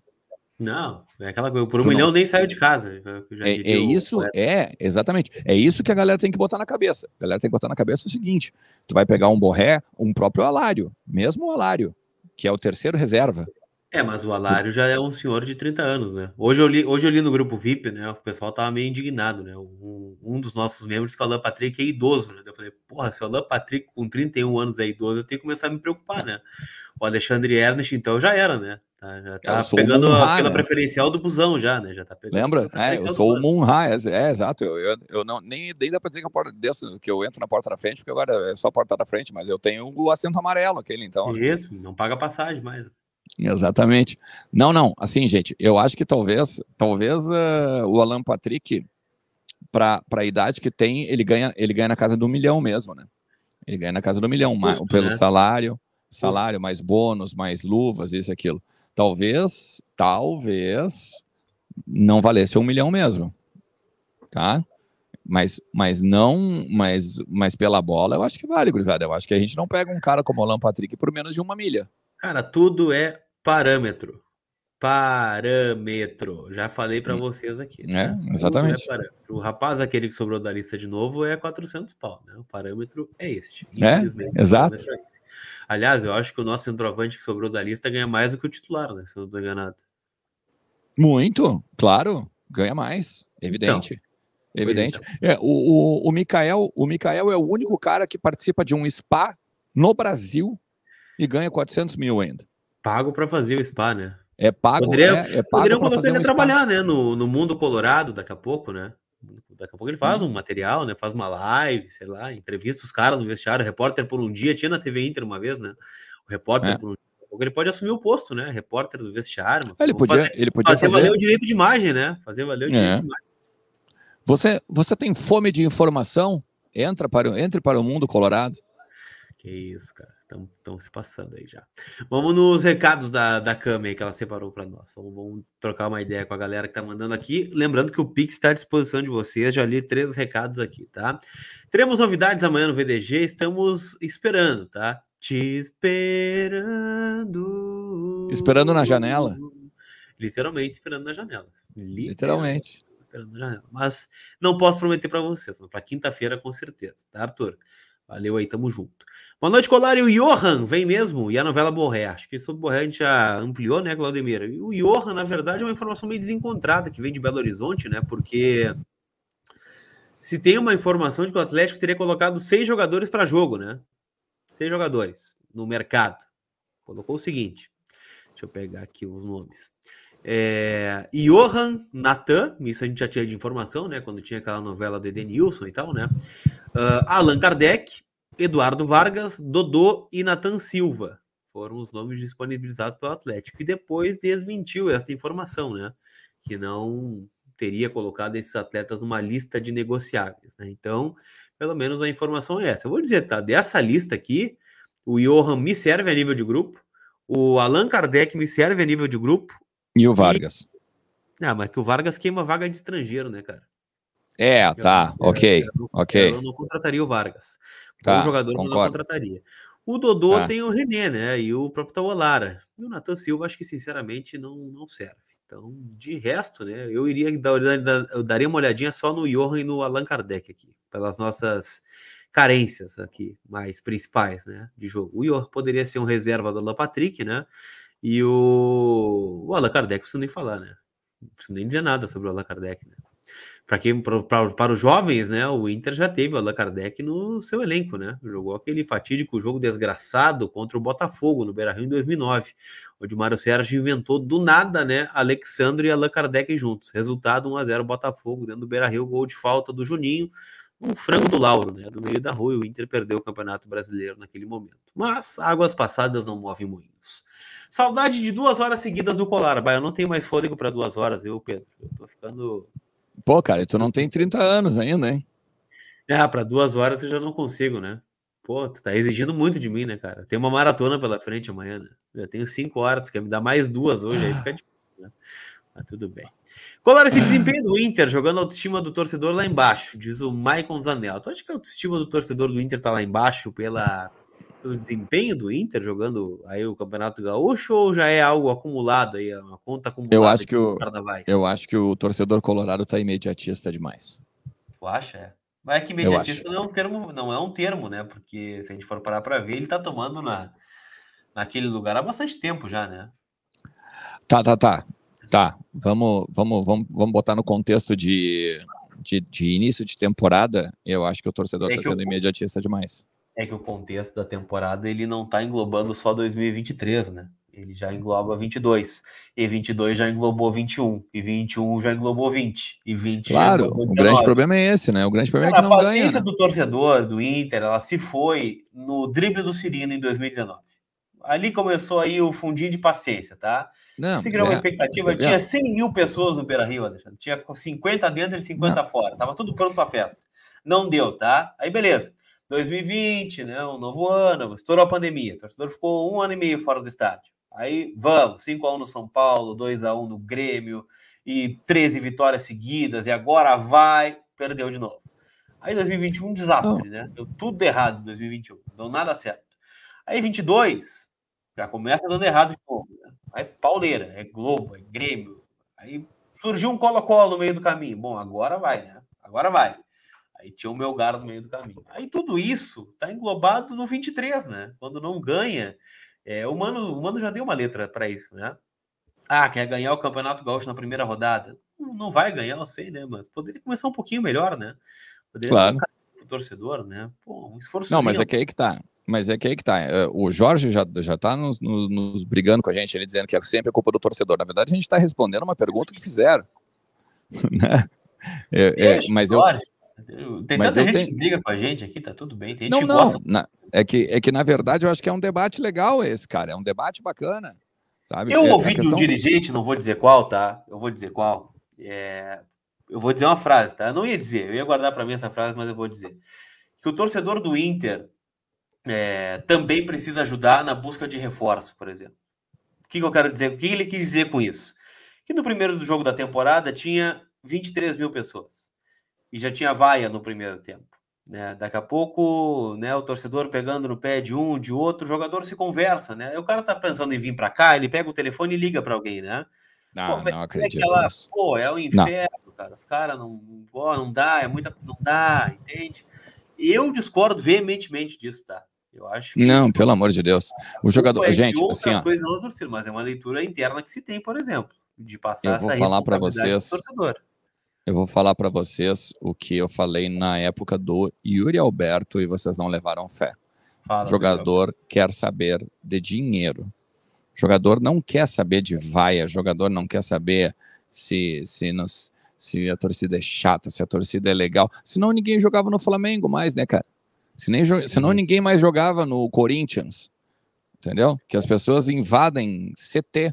Não, é aquela coisa, por um tu milhão não... nem saiu de casa. É, é, é isso, é, exatamente. É isso que a galera tem que botar na cabeça. A galera tem que botar na cabeça o seguinte: tu vai pegar um borré, um próprio alário, mesmo o alário, que é o terceiro reserva. É, mas o Alário já é um senhor de 30 anos, né? Hoje eu li, hoje eu li no grupo VIP, né? O pessoal tava meio indignado, né? Um, um dos nossos membros, que é o Alan Patrick, é idoso, né? Eu falei, porra, se o Alan Patrick com 31 anos é idoso, eu tenho que começar a me preocupar, né? O Alexandre Ernest, então, já era, né? Tá, já é, tá eu pegando Munha, aquela né? preferencial do busão já, né? Já tá pegando Lembra? É, eu sou o Munha, é, é, exato. Eu, eu, eu, não, nem, nem dá pra dizer que eu, porto, desse, que eu entro na porta da frente, porque agora é só a porta da frente, mas eu tenho o assento amarelo, aquele, então. Né? Isso, não paga passagem mais. Exatamente. Não, não. Assim, gente, eu acho que talvez, talvez uh, o Alan Patrick, para a idade que tem, ele ganha, ele ganha na casa do milhão mesmo, né? Ele ganha na casa do milhão, Justo, pelo né? salário, salário, mais bônus, mais luvas, isso e aquilo. Talvez, talvez não valesse um milhão mesmo. Tá? Mas, mas não, mas, mas pela bola, eu acho que vale, gurizada. Eu acho que a gente não pega um cara como o Alan Patrick por menos de uma milha. Cara, tudo é parâmetro. Parâmetro. Já falei para hum. vocês aqui. Né? É, é exatamente. É o rapaz, aquele que sobrou da lista de novo, é 400 pau. Né? O parâmetro é este. É, exato. É Aliás, eu acho que o nosso centroavante que sobrou da lista ganha mais do que o titular, né? Se eu não estou enganado. Muito, claro. Ganha mais, evidente. Então, evidente. Então. É, o, o, o, Mikael, o Mikael é o único cara que participa de um spa no Brasil e ganha 400 mil ainda. Pago para fazer o spa, né? É pago, Poderia é, é pago poderiam colocar ele um a trabalhar, né? No, no mundo colorado, daqui a pouco, né? Daqui a pouco ele faz hum. um material, né? Faz uma live, sei lá, entrevista os caras no vestiário, repórter por um dia, tinha na TV Inter uma vez, né? O repórter é. por um Ele pode assumir o posto, né? Repórter do vestiário. É, ele podia, fazer, ele podia fazer, fazer valer o direito de imagem, né? Fazer valer o é. direito é. de imagem. Você, você tem fome de informação? Entra para, entre para o mundo colorado. Que isso, cara. Estão se passando aí já. Vamos nos recados da, da Cami aí que ela separou para nós. Vamos, vamos, trocar uma ideia com a galera que tá mandando aqui. Lembrando que o Pix está à disposição de vocês. Já li três recados aqui, tá? Teremos novidades amanhã no VDG. Estamos esperando, tá? Te esperando. Esperando na janela? Literalmente esperando na janela. Literalmente. Literalmente. Esperando na janela. Mas não posso prometer para vocês, mas para quinta-feira com certeza, tá, Arthur? Valeu aí, tamo junto. Boa noite, Colário. O Johan vem mesmo? E a novela Borré? Acho que sobre Borré a gente já ampliou, né, Claudemira? E o Johan, na verdade, é uma informação meio desencontrada que vem de Belo Horizonte, né? Porque se tem uma informação de que o Atlético teria colocado seis jogadores para jogo, né? Seis jogadores no mercado. Colocou o seguinte: deixa eu pegar aqui os nomes. É, Johan Natan, isso a gente já tinha de informação, né? Quando tinha aquela novela do Edenilson e tal, né? Uh, Allan Kardec, Eduardo Vargas, Dodô e Nathan Silva foram os nomes disponibilizados pelo Atlético. E depois desmentiu essa informação, né? Que não teria colocado esses atletas numa lista de negociáveis, né? Então, pelo menos a informação é essa. Eu vou dizer, tá? Dessa lista aqui, o Johan me serve a nível de grupo, o Allan Kardec me serve a nível de grupo. E o Vargas. E... Ah, mas que o Vargas queima vaga de estrangeiro, né, cara? É, tá, eu, ok, eu, ok. Eu não contrataria o Vargas. Tá, um jogador concordo. que não contrataria. O Dodô tá. tem o René, né? E o próprio Taolara. E o Nathan Silva, acho que sinceramente não, não serve. Então, de resto, né? Eu iria dar, eu daria uma olhadinha só no Johan e no Allan Kardec aqui, pelas nossas carências aqui, mais principais, né? De jogo. O Johan poderia ser um reserva do Alan Patrick, né? E o, o Allan Kardec, preciso nem falar, né? Não preciso nem dizer nada sobre o Allan Kardec, né? para quem para os jovens, né? O Inter já teve o Allan Kardec no seu elenco, né? Jogou aquele fatídico jogo desgraçado contra o Botafogo no Beira-Rio em 2009, onde o Mário Sérgio inventou do nada, né, Alexandre e Allan Kardec juntos. Resultado 1 a 0 Botafogo dentro do Beira-Rio, gol de falta do Juninho, um frango do Lauro, né? Do meio da rua, e o Inter perdeu o Campeonato Brasileiro naquele momento. Mas águas passadas não movem moinhos. Saudade de duas horas seguidas do Colar. Bah, eu não tenho mais fôlego para duas horas, Pedro? Eu tô ficando Pô, cara, tu não tem 30 anos ainda, hein? É, para duas horas eu já não consigo, né? Pô, tu tá exigindo muito de mim, né, cara? Tem uma maratona pela frente amanhã, né? Eu tenho cinco horas, tu quer me dar mais duas hoje, aí fica ah. difícil, né? Mas tudo bem. Colar esse desempenho do Inter, jogando a autoestima do torcedor lá embaixo, diz o Maicon Zanella. Tu acha que a autoestima do torcedor do Inter tá lá embaixo pela o desempenho do Inter jogando aí o Campeonato Gaúcho ou já é algo acumulado aí, uma conta acumulada? Eu acho que o, eu acho que o torcedor colorado tá imediatista demais. Tu acha? É. Mas é que imediatista não é um termo, não é um termo, né? Porque se a gente for parar para ver, ele tá tomando na naquele lugar há bastante tempo já, né? Tá, tá, tá. Tá. Vamos, vamos, vamos, vamos botar no contexto de de, de, início de temporada, eu acho que o torcedor está é tá sendo o, imediatista demais. É que o contexto da temporada ele não está englobando só 2023, né? Ele já engloba 22. E 22 já englobou 21. E 21 já englobou 20. E 20 Claro, o grande problema é esse, né? O grande problema é Cara, é que não ganha. A paciência né? do torcedor do Inter, ela se foi no drible do Cirino em 2019. Ali começou aí o fundinho de paciência, tá? Não, Se criou uma é, expectativa, tinha 100 mil pessoas no Beira-Rio, Alexandre. Tinha 50 dentro e 50 não. fora. Tava tudo pronto pra festa. Não deu, tá? Aí beleza. 2020, né? Um novo ano, estourou a pandemia. O torcedor ficou um ano e meio fora do estádio. Aí vamos, 5x1 no São Paulo, 2x1 no Grêmio, e 13 vitórias seguidas, e agora vai, perdeu de novo. Aí 2021, um desastre, né? Deu tudo errado em 2021, deu nada certo. Aí 22, já começa dando errado de novo. Né? Aí pauleira, é Globo, é Grêmio. Aí surgiu um colo-colo no meio do caminho. Bom, agora vai, né? Agora vai. Aí tinha o Melgar no meio do caminho. Aí tudo isso está englobado no 23, né? Quando não ganha. É, o, Mano, o Mano já deu uma letra para isso, né? Ah, quer ganhar o Campeonato Gaúcho na primeira rodada? Não, vai ganhar, eu sei, né? Mas poderia começar um pouquinho melhor, né? Poderia claro. o torcedor, né? Pô, um esforço. Não, mas é que aí que tá. Mas é que aí que tá. É, o Jorge já, já tá nos, nos, nos brigando com a gente, ele dizendo que é sempre a culpa do torcedor. Na verdade, a gente está respondendo uma pergunta que fizeram. né? É, é, mas eu, tem mas tanta gente tenho... que briga com a gente aqui, tá tudo bem. Tem gente não, não. Gosta... Na... É, que, é que, na verdade, eu acho que é um debate legal esse, cara. É um debate bacana. Sabe? Eu é, ouvi é questão... de um dirigente, não vou dizer qual, tá? Eu vou dizer qual. É... Eu vou dizer uma frase, tá? Eu não ia dizer, eu ia guardar para mim essa frase, mas eu vou dizer. Que o torcedor do Inter é... também precisa ajudar na busca de reforço, por exemplo. O que, que eu quero dizer? O que ele quis dizer com isso? Que no primeiro jogo da temporada tinha 23 mil pessoas e já tinha vaia no primeiro tempo. Né? Daqui a pouco, né, o torcedor pegando no pé de um, de outro, o jogador se conversa, né? O cara tá pensando em vir para cá, ele pega o telefone e liga para alguém, né? Ah, não, pô, não é acredito. É, aquela, pô, é o inferno, não. cara. Os caras não, pô, não dá, é muita, não dá, entende? Eu discordo veementemente disso, tá? Eu acho. não, isso, pelo amor de Deus. É o jogador, é gente, assim, ó, coisas, mas é uma leitura interna que se tem, por exemplo, de passar. Eu vou falar para vocês. Do torcedor eu vou falar para vocês o que eu falei na época do Yuri Alberto e vocês não levaram fé. Fala, jogador quer saber de dinheiro. Jogador não quer saber de vaia, jogador não quer saber se se, nos, se a torcida é chata, se a torcida é legal. Senão ninguém jogava no Flamengo mais, né, cara? Se nem, senão ninguém mais jogava no Corinthians. Entendeu? Que as pessoas invadem CT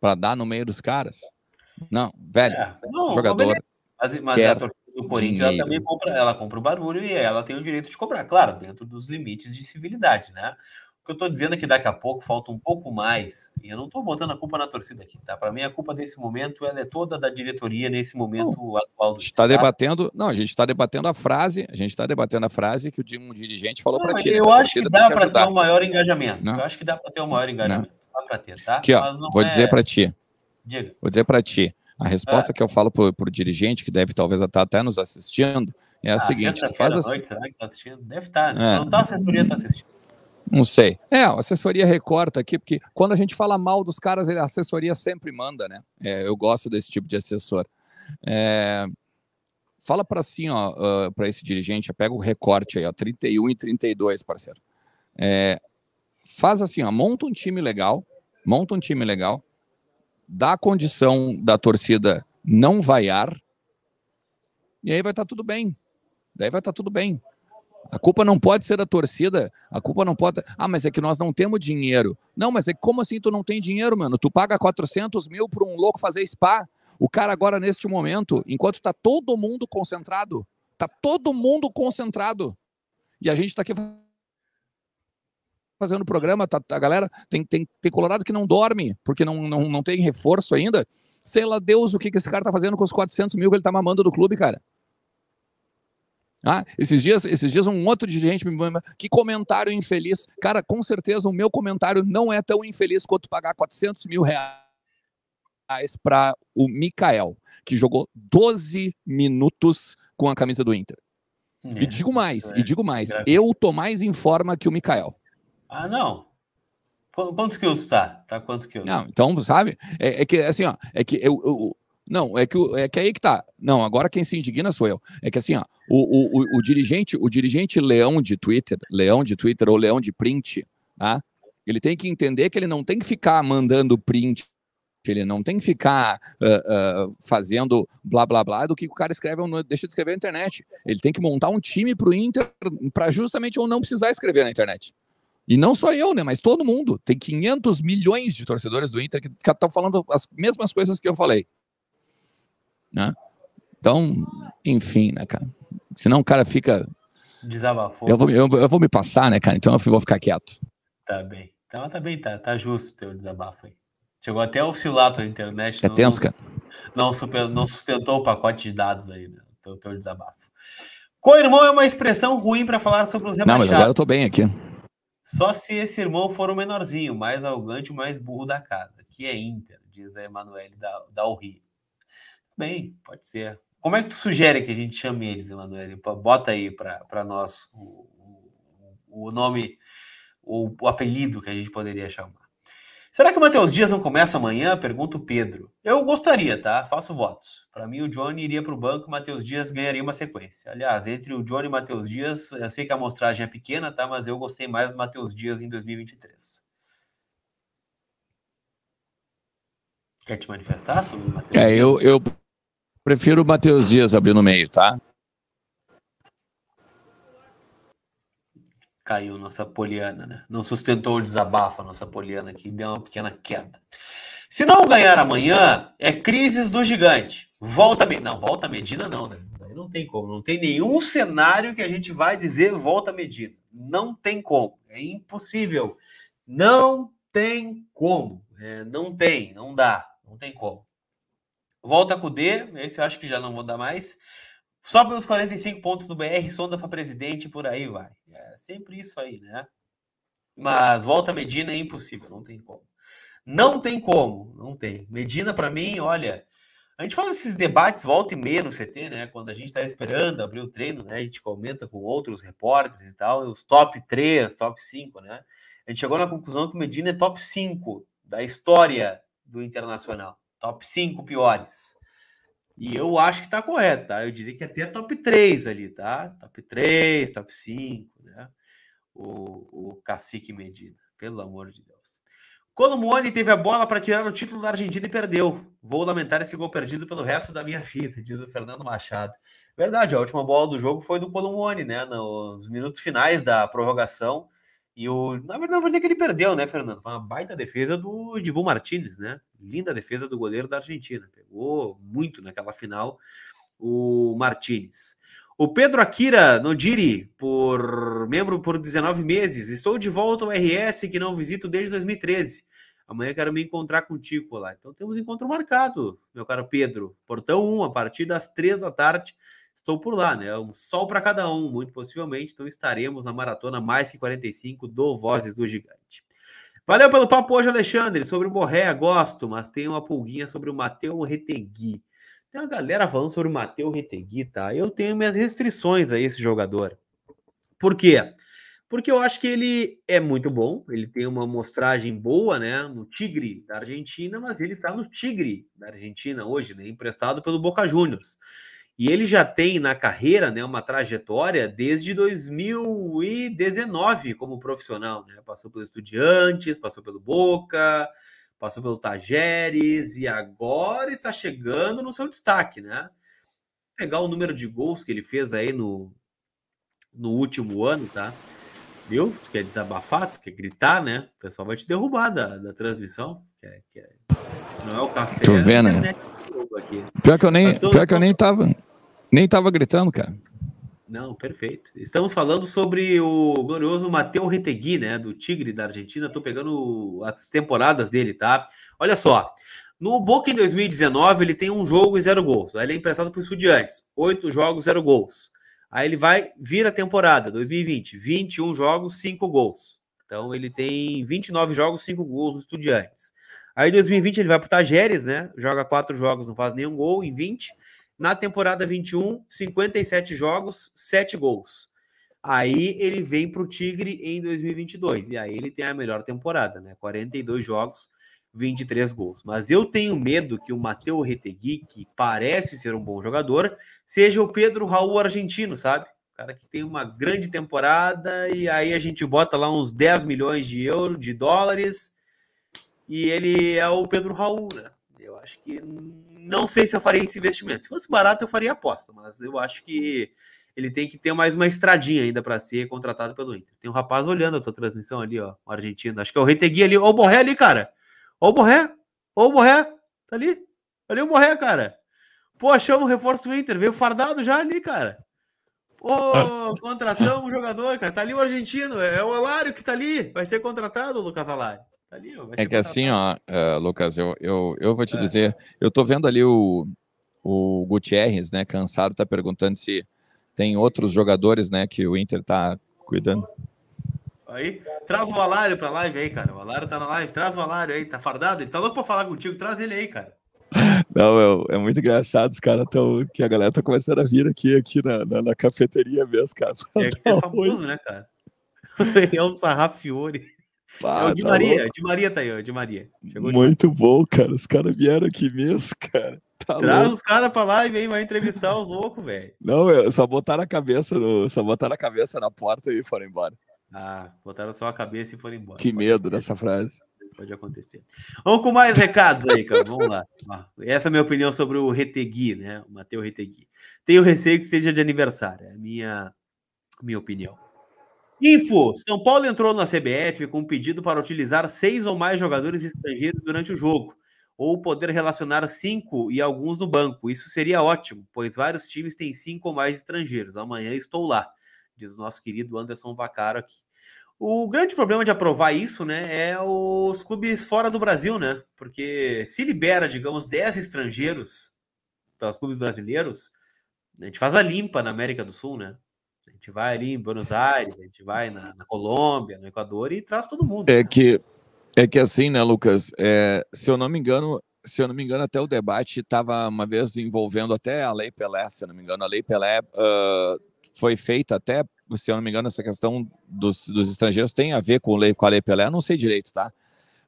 para dar no meio dos caras. Não, velho. É. Não, jogador. Mas, mas a é torcida do Corinthians ela também compra, ela compra o barulho e ela tem o direito de cobrar, claro, dentro dos limites de civilidade, né? O que eu estou dizendo é que daqui a pouco falta um pouco mais, e eu não estou botando a culpa na torcida aqui, tá? Para mim, a culpa desse momento ela é toda da diretoria nesse momento não, atual do Está tá? debatendo, não, a gente está debatendo a frase, a gente está debatendo a frase que um dirigente falou para ti. Tá eu, acho que dá para ter um maior engajamento. Eu acho que dá para ter um maior engajamento. Dá para ter, tá? Aqui, ó, vou é... dizer para ti. Diga. Vou dizer para ti. A resposta é. que eu falo para o dirigente, que deve talvez estar tá até nos assistindo, é a ah, seguinte: tu faz assim. será que está assistindo? Deve estar, tá, né? É. não tá, a assessoria, está assistindo. Não sei. É, a assessoria recorta aqui, porque quando a gente fala mal dos caras, a assessoria sempre manda, né? É, eu gosto desse tipo de assessor. É, fala para assim, ó, para esse dirigente, pega o recorte aí, ó, 31 e 32, parceiro. É, faz assim, ó, monta um time legal, monta um time legal, da condição da torcida não vaiar, e aí vai estar tá tudo bem. Daí vai estar tá tudo bem. A culpa não pode ser da torcida, a culpa não pode. Ah, mas é que nós não temos dinheiro. Não, mas é que como assim tu não tem dinheiro, mano? Tu paga 400 mil para um louco fazer spa. O cara agora, neste momento, enquanto tá todo mundo concentrado, tá todo mundo concentrado. E a gente tá aqui fazendo o programa, tá, a galera tem, tem, tem colorado que não dorme, porque não, não, não tem reforço ainda. Sei lá Deus o que, que esse cara tá fazendo com os 400 mil que ele tá mamando do clube, cara. Ah, esses dias, esses dias um outro dirigente me que comentário infeliz. Cara, com certeza o meu comentário não é tão infeliz quanto pagar 400 mil reais para o Mikael, que jogou 12 minutos com a camisa do Inter. É, e digo mais, é, e digo mais, é. eu tô mais em forma que o Mikael. Ah, não. Quantos quilos está? Tá quantos quilos? Não, então, sabe? É, é que, assim, ó, é que eu, eu não, é que, é que aí que tá. Não, agora quem se indigna sou eu. É que assim, ó, o, o, o, o dirigente, o dirigente leão de Twitter, leão de Twitter ou leão de print, tá? Ele tem que entender que ele não tem que ficar mandando print, ele não tem que ficar uh, uh, fazendo blá blá blá do que o cara escreve ou deixa de escrever na internet. Ele tem que montar um time pro Inter para justamente ou não precisar escrever na internet. E não só eu, né? Mas todo mundo. Tem 500 milhões de torcedores do Inter que estão falando as mesmas coisas que eu falei. Né? Então, enfim, né, cara? Senão o cara fica. Desabafou. Eu vou, eu, eu vou me passar, né, cara? Então eu vou ficar quieto. Tá bem. Então tá bem, tá, tá justo o teu desabafo aí. Chegou até o oscilar a internet. É não, tenso, cara. Não, super, não sustentou o pacote de dados aí, né? teu, teu desabafo. Co-irmão é uma expressão ruim para falar sobre os rebaixados. Não, mas agora eu tô bem aqui. Só se esse irmão for o menorzinho, mais arrogante, mais burro da casa, que é Inter, diz a Emanuele URI. Bem, pode ser. Como é que tu sugere que a gente chame eles, Emanuele? Bota aí para nós o, o, o nome, o, o apelido que a gente poderia chamar. Será que o Matheus Dias não começa amanhã? Pergunta o Pedro. Eu gostaria, tá? Faço votos. Para mim, o Johnny iria para o banco e o Matheus Dias ganharia uma sequência. Aliás, entre o Johnny e o Matheus Dias, eu sei que a amostragem é pequena, tá? Mas eu gostei mais do Matheus Dias em 2023. Quer te manifestar sobre o Matheus? É, eu, eu prefiro o Matheus Dias abrir no meio, tá? caiu nossa poliana, né? Não sustentou o desabafo a nossa poliana aqui, deu uma pequena queda. Se não ganhar amanhã, é crises do gigante. Volta Medina. Não, volta Medina não, né? Não tem como. Não tem nenhum cenário que a gente vai dizer volta Medina. Não tem como. É impossível. Não tem como. É, não tem, não dá. Não tem como. Volta com o D, esse eu acho que já não vou dar mais. Sobe os 45 pontos do BR, sonda para presidente, por aí vai. É sempre isso aí, né? Mas volta Medina é impossível, não tem como. Não tem como, não tem. Medina, para mim, olha, a gente faz esses debates volta e meia no CT, né? Quando a gente está esperando abrir o treino, né? A gente comenta com outros repórteres e tal, os top 3, top 5, né? A gente chegou na conclusão que o Medina é top 5 da história do Internacional. Top 5 piores. E eu acho que está correto, tá? Eu diria que até top 3 ali, tá? Top 3, top 5, né? O, o Cacique Medina, pelo amor de Deus. Colomone teve a bola para tirar o título da Argentina e perdeu. Vou lamentar esse gol perdido pelo resto da minha vida, diz o Fernando Machado. Verdade, a última bola do jogo foi do Colomone, né? Nos minutos finais da prorrogação, e o. Na verdade, não vou dizer que ele perdeu, né, Fernando? Foi uma baita defesa do Dibu Martinez, né? Linda defesa do goleiro da Argentina. Pegou muito naquela final o Martinez. O Pedro Akira Nodiri, por membro por 19 meses. Estou de volta ao RS, que não visito desde 2013. Amanhã quero me encontrar contigo lá. Então temos encontro marcado, meu caro Pedro. Portão 1, a partir das 3 da tarde estou por lá, né? Um sol para cada um, muito possivelmente. Então estaremos na maratona mais que 45 do Vozes do Gigante. Valeu pelo papo hoje, Alexandre. Sobre o Borré, gosto, mas tem uma pulguinha sobre o Mateu Retegui. Tem uma galera falando sobre o Mateu Retegui, tá? Eu tenho minhas restrições a esse jogador. Por quê? Porque eu acho que ele é muito bom, ele tem uma mostragem boa, né, no Tigre da Argentina, mas ele está no Tigre da Argentina hoje, né, emprestado pelo Boca Juniors. E ele já tem na carreira né, uma trajetória desde 2019 como profissional. Né? Passou pelo Estudiantes, passou pelo Boca, passou pelo Tajeres e agora está chegando no seu destaque. Né? Pegar o número de gols que ele fez aí no, no último ano, tá? Viu? Tu quer desabafar, tu quer gritar, né? O pessoal vai te derrubar da, da transmissão. Quer, é, quer... Se é, não é o café, Tô é vendo, é né? Aqui. Pior que eu nem, pior que eu nem tava. Nem tava gritando, cara. Não, perfeito. Estamos falando sobre o glorioso Matheus Retegui, né, do Tigre da Argentina. Estou pegando as temporadas dele, tá? Olha só. No Boca em 2019, ele tem um jogo e zero gols. Aí ele é emprestado para os Estudiantes. Oito jogos, zero gols. Aí ele vai vir a temporada 2020, 21 jogos, cinco gols. Então ele tem 29 jogos, cinco gols no Estudiantes. Aí em 2020 ele vai para o Tajeres, né? Joga quatro jogos, não faz nenhum gol em 20. Na temporada 21, 57 jogos, 7 gols. Aí ele vem para o Tigre em 2022 e aí ele tem a melhor temporada, né? 42 jogos, 23 gols. Mas eu tenho medo que o Matheus Retegui, que parece ser um bom jogador, seja o Pedro Raul argentino, sabe? cara que tem uma grande temporada e aí a gente bota lá uns 10 milhões de euros, de dólares, e ele é o Pedro Raul, né? acho que não sei se eu faria esse investimento. Se fosse barato, eu faria aposta, mas eu acho que ele tem que ter mais uma estradinha ainda para ser contratado pelo Inter. Tem um rapaz olhando a tua transmissão ali, ó, argentino. Acho que é o Retegui ali. Ó o Borré ali, cara. Ó o Borré. Ó o Borré. Tá ali. Olha é o Borré, cara. Pô, o reforço do Inter. Veio fardado já ali, cara. Pô, contratamos o jogador, cara. Tá ali o argentino. É o Alário que tá ali. Vai ser contratado, o Lucas Alário. Tá ali, é que assim, ó, eh, Lucas, eu, eu, eu vou te é. dizer, eu tô vendo ali o, o Gutierrez, né, cansado, tá perguntando se tem outros jogadores, né, que o Inter tá cuidando. Aí, traz o Valário pra live aí, cara. O Valário tá na live, traz o Valário aí, tá fardado? Ele tá louco pra falar contigo, traz ele aí, cara. Não, é, é muito engraçado, os caras estão. Que a galera tá começando a vir aqui, aqui na, na, na cafeteria mesmo, cara. É que tá é famoso, né, cara? é o Sarrafiore. Pá, é o tá Maria, louco. Maria tá aí, de Maria. Chegou Muito de... bom, cara. Os caras vieram aqui mesmo, cara. Tá Traz louco. os caras pra lá e vem vai entrevistar os loucos, velho. Não, eu só botaram a cabeça no, só botaram a cabeça na porta e foram embora. Ah, botaram só a cabeça e foram embora. Que Pode medo dessa frase. Pode acontecer. Vamos com mais recados aí, cara. Vamos lá. Essa é a minha opinião sobre o Retegui, né? O Matheus Retegui. Tenho receio que seja de aniversário. É a minha, minha opinião. Info: São Paulo entrou na CBF com um pedido para utilizar seis ou mais jogadores estrangeiros durante o jogo, ou poder relacionar cinco e alguns no banco. Isso seria ótimo, pois vários times têm cinco ou mais estrangeiros. Amanhã estou lá, diz o nosso querido Anderson Vacaro aqui. O grande problema de aprovar isso, né, é os clubes fora do Brasil, né? Porque se libera, digamos, 10 estrangeiros para os clubes brasileiros, a gente faz a limpa na América do Sul, né? A gente vai ali em Buenos Aires, a gente vai na, na Colômbia, no Equador e traz todo mundo. É que é que assim, né, Lucas? É, se eu não me engano, se eu não me engano, até o debate estava uma vez envolvendo até a Lei Pelé, se eu não me engano, a Lei Pelé uh, foi feita até, se eu não me engano, essa questão dos, dos estrangeiros tem a ver com, lei, com a Lei Pelé, eu não sei direito, tá?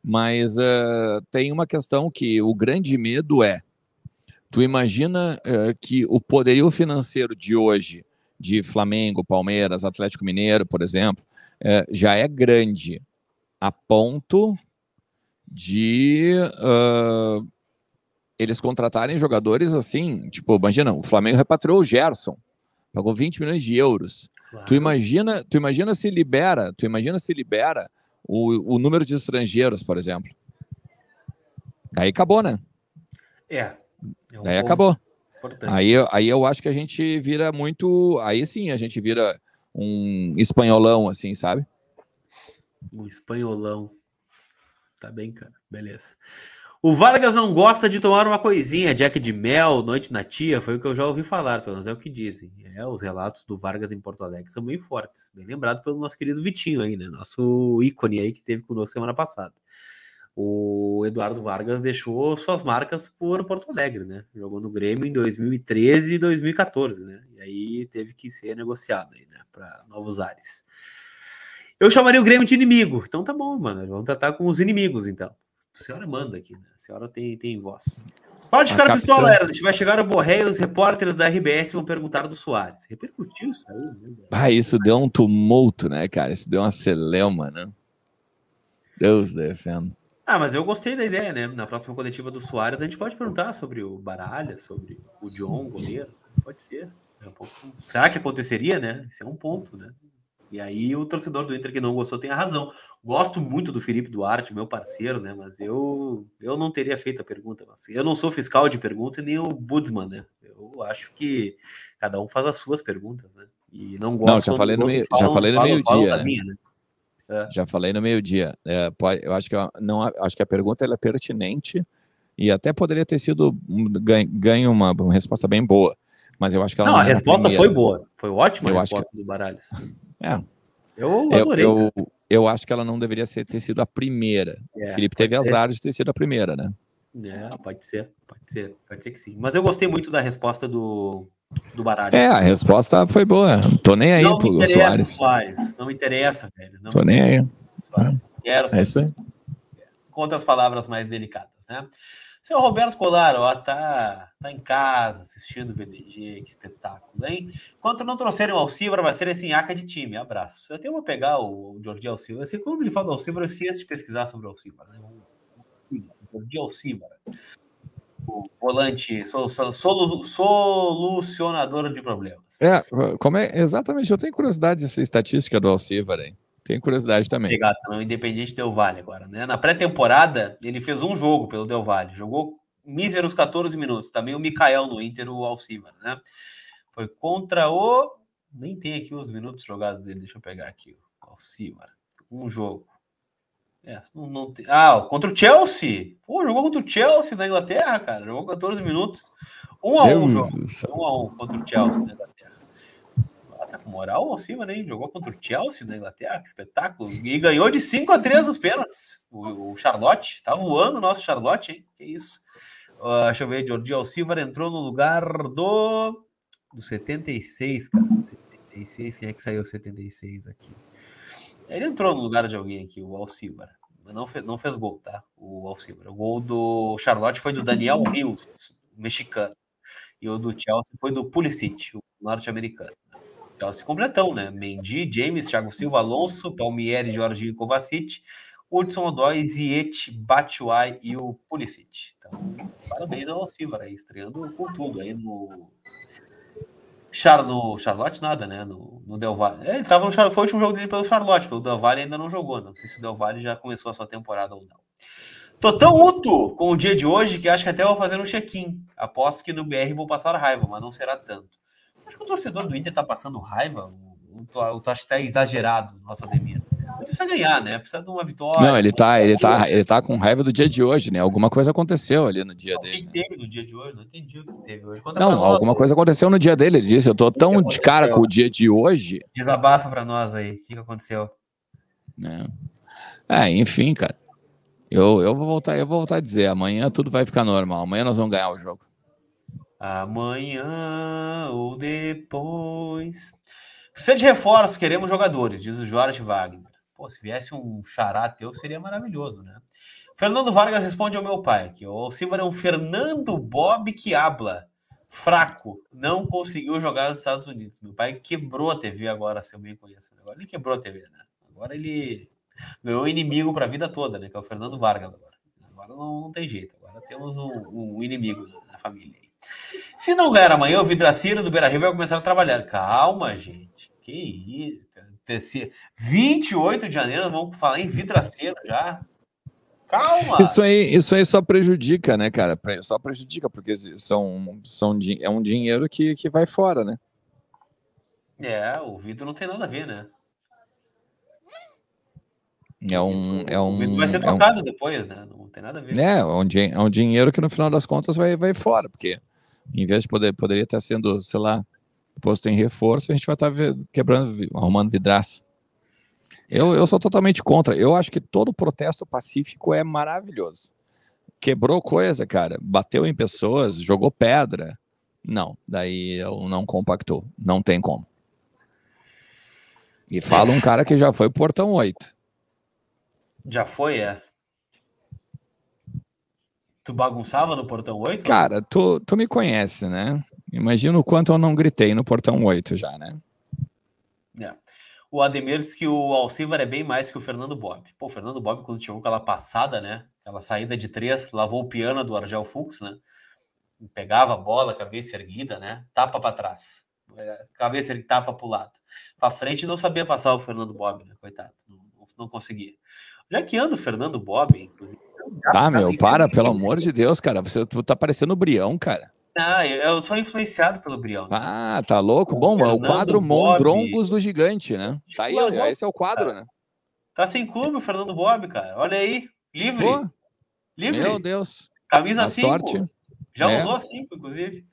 Mas uh, tem uma questão que o grande medo é, tu imagina uh, que o poderio financeiro de hoje de Flamengo, Palmeiras, Atlético Mineiro, por exemplo, é, já é grande a ponto de uh, eles contratarem jogadores assim, tipo, imagina, o Flamengo repatriou o Gerson, pagou 20 milhões de euros. Claro. Tu imagina, tu imagina se libera, tu imagina se libera o, o número de estrangeiros, por exemplo. Aí acabou, né? É. é um Aí acabou. Aí, aí eu acho que a gente vira muito. Aí sim a gente vira um espanholão, assim, sabe? Um espanholão. Tá bem, cara. Beleza. O Vargas não gosta de tomar uma coisinha, Jack de mel, noite na tia, foi o que eu já ouvi falar, pelo menos é o que dizem. É, os relatos do Vargas em Porto Alegre são bem fortes, bem lembrado pelo nosso querido Vitinho aí, né? Nosso ícone aí que teve conosco semana passada o Eduardo Vargas deixou suas marcas por Porto Alegre, né? Jogou no Grêmio em 2013 e 2014, né? E aí teve que ser negociado aí, né? Para novos ares. Eu chamaria o Grêmio de inimigo. Então tá bom, mano. Vamos tratar com os inimigos, então. A senhora manda aqui, né? A senhora tem, tem voz. Pode ficar a pistola, era. Vai chegar o Borré e os repórteres da RBS vão perguntar do Soares. Repercutiu isso aí, né? Ah, isso deu um tumulto, né, cara? Isso deu uma celeuma, né? Deus defenda. Ah, mas eu gostei da ideia, né? Na próxima coletiva do Soares, a gente pode perguntar sobre o Baralha, sobre o John, goleiro. Pode ser. É um Será que aconteceria, né? Esse é um ponto, né? E aí o torcedor do Inter que não gostou tem a razão. Gosto muito do Felipe Duarte, meu parceiro, né? Mas eu, eu não teria feito a pergunta. Mas eu não sou fiscal de pergunta e nem o Budsman, né? Eu acho que cada um faz as suas perguntas, né? E não gosto. Não, já falei no meio, já falei no meio-dia. né? né? É. Já falei no meio-dia. É, eu acho que, é não, acho que a pergunta é pertinente e até poderia ter sido ganho, uma, uma, resposta bem boa. Mas eu acho que ela. Não, não a resposta foi boa. Foi ótima eu a resposta que... do Baralhas. É. Eu adorei. Eu, eu, eu, acho que ela não deveria ser, ter sido a primeira. É, Felipe teve ser. azar de ter sido a primeira, né? É, pode ser, pode ser, pode ser que sim. Mas eu gostei muito da resposta do, do baralho. É, a resposta foi boa. Tô nem aí não pro Soares. Soares. Não me interessa, velho. Não Tô nem aí. Ah, Quero É isso aí. Contra as palavras mais delicadas, né? Seu Roberto Colaro, ó, tá, tá em casa assistindo o VDG, que espetáculo, hein? Enquanto não trouxerem o Alcivra, vai ser esse nhaca de time. Abraço. Eu tenho uma pegar o, Jordi Alcivra. Assim, quando ele fala Alcivra, eu esqueço de pesquisar sobre o Alcivra, né? Jordi Alcivra volante solucionador de problemas. É, como é, exatamente, eu tenho curiosidade dessa estatística do Alcivar, hein? Né? Tenho curiosidade também. Obrigado, o é Independente Del Vale agora, né? Na pré-temporada, ele fez um jogo pelo Del Valle, jogou míseros 14 minutos, também o Mikael no Inter, o Alcivar, né? Foi contra o... nem tem aqui os minutos jogados dele, deixa eu pegar aqui, o Alcivar. Um jogo, é, não, não tem... Ah, contra o Chelsea. Pô, jogou contra o Chelsea na Inglaterra, cara. Jogou 14 minutos. 1 um a 1 um, João. 1 um a 1 um contra o Chelsea na Inglaterra. Ah, tá com moral ou cima, né? Jogou contra o Chelsea na Inglaterra, que espetáculo. E ganhou de 5 a 3 os pênaltis. O, o, Charlotte. Tá voando o nosso Charlotte, hein? Que isso. Uh, deixa eu ver, Jordi Alcivar entrou no lugar do, do 76, cara. 76, quem é que saiu 76 aqui? Ele entrou no lugar de alguém aqui, o Alcivar não fez, não fez gol, tá? O Alcibra. O gol do Charlotte foi do Daniel Rios, mexicano. E o do Chelsea foi do Pulisic, o norte-americano. Chelsea completão, né? Mendy, James, Thiago Silva, Alonso, Palmieri, e Kovacic, Hudson Odoi, Ziet, Batshuayi e o Pulisic. Então, parabéns ao Alcibra aí, estreando com tudo aí no Charlo, Charlotte nada, né? No, no Del Valle. É, ele tava no Charlotte, foi o último jogo dele pelo Charlotte, pelo Del Valle ainda não jogou. Né? Não sei se o Del Valle já começou a sua temporada ou não. Tô tão útil com o dia de hoje que acho que até vou fazer um check-in. Aposto que no BR vou passar raiva, mas não será tanto. Acho que o torcedor do Inter tá passando raiva. Eu, eu, acho que tá exagerado, nossa Ademir precisa ganhar, né? Precisa de uma vitória. Não, ele tá, ele tá, ele tá com raiva do dia de hoje, né? Alguma coisa aconteceu ali no dia não, dele. Né? teve no dia de hoje? Não entendi o que teve hoje. Conta não, alguma coisa aconteceu no dia dele. Ele disse: Eu tô tão de cara com o dia de hoje. Desabafa pra nós aí. O que, que aconteceu? É. é, enfim, cara. Eu, eu vou voltar, eu vou voltar a dizer, amanhã tudo vai ficar normal. Amanhã nós vamos ganhar o jogo. Amanhã ou depois. Precisa de reforço, queremos jogadores, diz o Jorge Wagner. Pô, se viesse um xará teu, seria maravilhoso, né? Fernando Vargas responde ao meu pai que o Silva é um Fernando Bob que habla. Fraco, não conseguiu jogar nos Estados Unidos. Meu pai quebrou a TV agora, se eu bem conheço. Agora ele quebrou a TV, né? Agora ele ganhou inimigo para a vida toda, né? Que é o Fernando Vargas agora. Agora não, não tem jeito. Agora temos um, um inimigo na, família. Se não ganhar amanhã, o Vidraciro do Beira Rio vai começar a trabalhar. Calma, gente. Que isso. 28 de janeiro, vamos falar em vidraceiro já. Calma! Isso aí, isso aí só prejudica, né, cara? Só prejudica, porque são, são, é um dinheiro que, que vai fora, né? É, o vidro não tem nada a ver, né? É um. É, é um o vidro vai ser trocado é um, depois, né? Não tem nada a ver. É, é um, é um dinheiro que no final das contas vai, vai fora, porque em vez de poder, poderia estar sendo, sei lá, posto em reforço, a gente vai tá estar quebrando, arrumando vidraça. Eu, eu sou totalmente contra. Eu acho que todo protesto pacífico é maravilhoso. Quebrou coisa, cara, bateu em pessoas, jogou pedra. Não, daí eu não compactou. Não tem como. E fala um cara que já foi portão 8. Já foi, é. Tu bagunçava no portão 8? Cara, tu, tu me conhece, né? Imagina o quanto eu não gritei no portão 8 já, né? É. O Ademir disse que o Alcivar é bem mais que o Fernando Bob. Pô, o Fernando Bob, quando chegou aquela passada, né? Aquela saída de três, lavou o piano do Argel Fux, né? Pegava a bola, cabeça erguida, né? Tapa para trás. É, cabeça ele tapa para o lado. Para frente não sabia passar o Fernando Bob, né? Coitado, não, não conseguia. Já que anda o Fernando Bob, inclusive. Ah, meu, para, pelo amor de Deus, cara. Você tu tá parecendo o Brião, cara. Não, eu sou influenciado pelo Brion. Ah, tá louco? Bom, o é o quadro Bob. Mondrongos do Gigante, né? Tá aí, esse é o quadro, né? Tá sem clube o Fernando Bob, cara. Olha aí, livre. Pô, livre. Meu Deus. Camisa 5. Já é. usou 5, inclusive.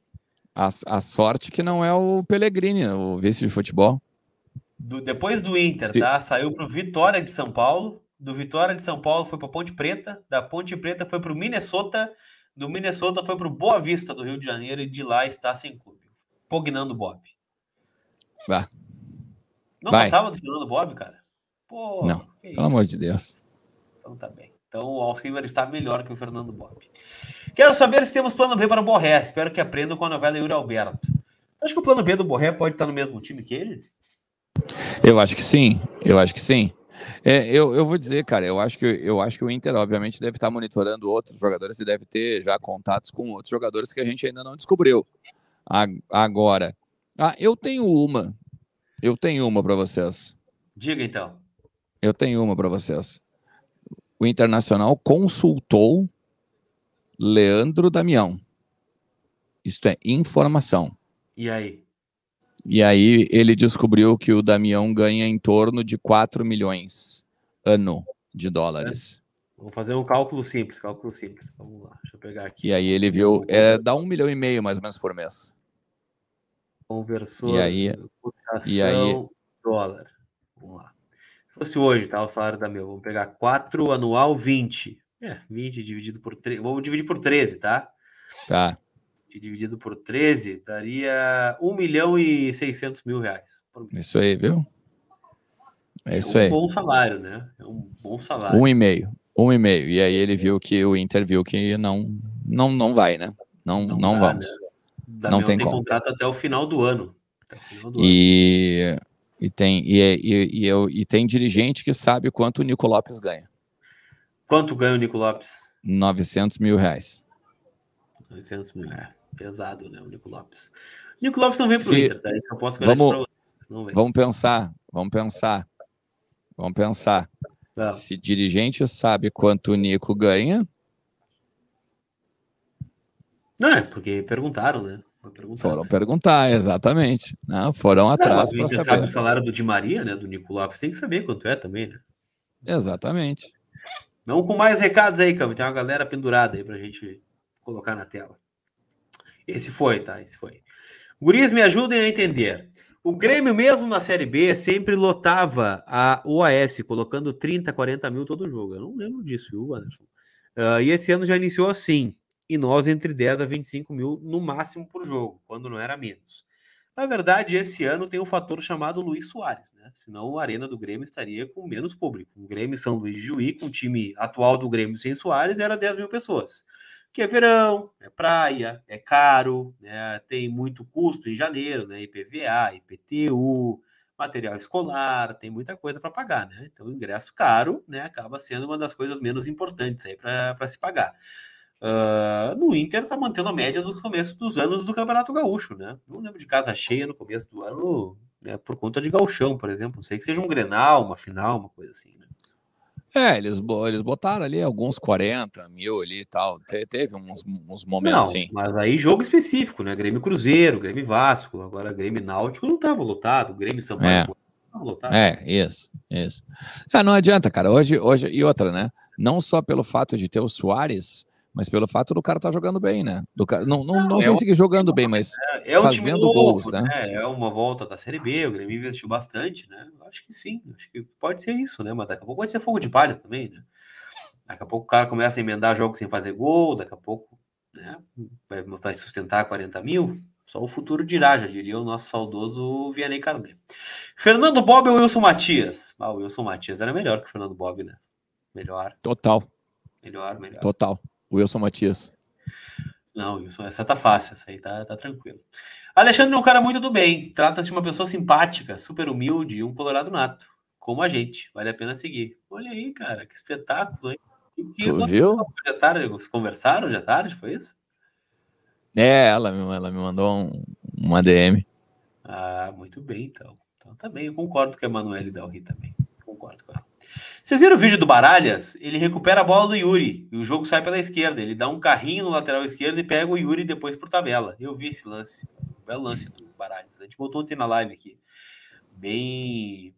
A, a, sorte que não é o Pellegrini, né? o vice de futebol. Do, depois do Inter, Sim. tá? Saiu pro Vitória de São Paulo. Do Vitória de São Paulo foi para Ponte Preta. Da Ponte Preta foi para o Minnesota do Minnesota foi para o Boa Vista do Rio de Janeiro e de lá está sem clube. Pognando Bob. Vá. Não Vai. gostava do Fernando Bob, cara? Pô, não, pelo isso? amor de Deus. Então tá bem. Então o Alcimer está melhor que o Fernando Bob. Quero saber se temos plano B para o Borré. Espero que aprendam com a novela Yuri Alberto. Acho que o plano B do Borré pode estar no mesmo time que ele? Eu acho que sim. Eu acho que sim. É, eu, eu vou dizer, cara, eu acho, que, eu acho que o Inter, obviamente, deve estar monitorando outros jogadores e deve ter já contatos com outros jogadores que a gente ainda não descobriu agora. Ah, eu tenho uma. Eu tenho uma para vocês. Diga então. Eu tenho uma para vocês. O Internacional consultou Leandro Damião. Isso é informação. E aí? E aí ele descobriu que o Damião ganha em torno de 4 milhões ano de dólares. É. Vou fazer um cálculo simples, cálculo simples. Vamos lá, deixa eu pegar aqui. E aí ele viu, é, dá um milhão e meio mais ou menos por mês. Conversor, e aí, e aí, dólar. Vamos lá. Se fosse hoje, tá? O salário da meu, vamos pegar 4 anual 20. É, 20 dividido por 3. Vamos dividir por 13, tá? Tá que dividido por 13 daria 1 milhão e 600 mil reais. Isso aí, viu? É, é isso aí. é um aí. bom salário, né? É um bom salário. Um e meio, um e meio. E aí ele viu que o Inter viu que não, não, não vai, né? Não, não, não dá, vamos. Né? Não tem, tem como. contrato até o final do ano. Final do e, ano. e tem e, é, e, e, eu, e tem dirigente que sabe quanto o Nico Lopes ganha. Quanto ganha o Nico Lopes? 900 mil reais. 900 mil reais. É. Pesado, né? O Nico Lopes. O Nico Lopes não vem pro Se... Inter, tá? Isso é eu posso garantir vamos... vocês. Vamos pensar, vamos pensar. Vamos pensar. Não. Tá. Se dirigente sabe quanto o Nico ganha. Não, é porque perguntaram, né? Foram perguntar, exatamente. né? foram atrás. Não, mas o Inter sabe falaram do Di Maria, né? Do Nico Lopes. Tem que saber quanto é também, né? Exatamente. Vamos com mais recados aí, Cami. Tem uma galera pendurada aí pra gente colocar na tela. Esse foi, tá? Esse foi. Guris, me ajudem a entender. O Grêmio, mesmo na Série B, sempre lotava a OAS, colocando 30, 40 mil todo jogo. Eu não lembro disso, viu, Anderson? Uh, e esse ano já iniciou assim. E nós entre 10 a 25 mil no máximo por jogo, quando não era menos. Na verdade, esse ano tem um fator chamado Luiz Soares, né? Senão a Arena do Grêmio estaria com menos público. O Grêmio São Luís de Juí, com o time atual do Grêmio sem Soares, era 10 mil pessoas que é verão, é praia, é caro, né? tem muito custo em janeiro, né? IPVA, IPTU, material escolar, tem muita coisa para pagar, né? Então, ingresso caro, né? Acaba sendo uma das coisas menos importantes aí para se pagar. Uh, no Inter está mantendo a média no começo dos anos do Campeonato Gaúcho, né? Não lembro de casa cheia no começo do ano né, por conta de galchão, por exemplo. Não sei que seja um Grenal, uma final, uma coisa assim, né? É, eles, eles botaram ali alguns 40 mil ali e tal. Te, teve uns, uns momentos não, assim. Mas aí jogo específico, né? Grêmio Cruzeiro, Grêmio Vasco, agora Grêmio Náutico não estava lotado, Grêmio Sampaio é. não lotado. É, isso, isso. Ah, não adianta, cara. Hoje, hoje, e outra, né? Não só pelo fato de ter o Soares mas pelo fato do cara estar tá jogando bem, né? Do cara, não, não, não, não é sei um, se jogando bem, mas né? é, é um fazendo novo, gols, né? né? É uma volta da Série B, o Grêmio investiu bastante, né? Acho que sim, acho que pode ser isso, né? Mas daqui a pouco pode ser fogo de palha também, né? Daqui a pouco o cara começa a emendar jogos sem fazer gol, daqui a pouco né? vai, vai sustentar 40 mil. Só o futuro dirá, já diria o nosso saudoso Vianney Carné. Fernando Bob ou Wilson Matias? Ah, o Wilson Matias era melhor que o Fernando Bob, né? Melhor. Total. Melhor, melhor. Total. Wilson Matias. Não, Wilson, essa tá fácil, essa aí tá, tá tranquilo. Alexandre é um cara muito do bem. Trata-se de uma pessoa simpática, super humilde e um colorado nato. Como a gente. Vale a pena seguir. Olha aí, cara, que espetáculo, hein? Que tu viu? Já tarde, conversaram já tarde, foi isso? É, ela, ela me mandou um, uma DM. Ah, muito bem, então. Então tá eu concordo com a Emanuele Dalry também. Concordo com ela. Vocês viram o vídeo do Baralhas? Ele recupera a bola do Yuri e o jogo sai pela esquerda. Ele dá um carrinho no lateral esquerdo e pega o Yuri depois por tabela. Eu vi esse lance. belo lance do Baralhas. A gente botou ontem na live aqui. Bem,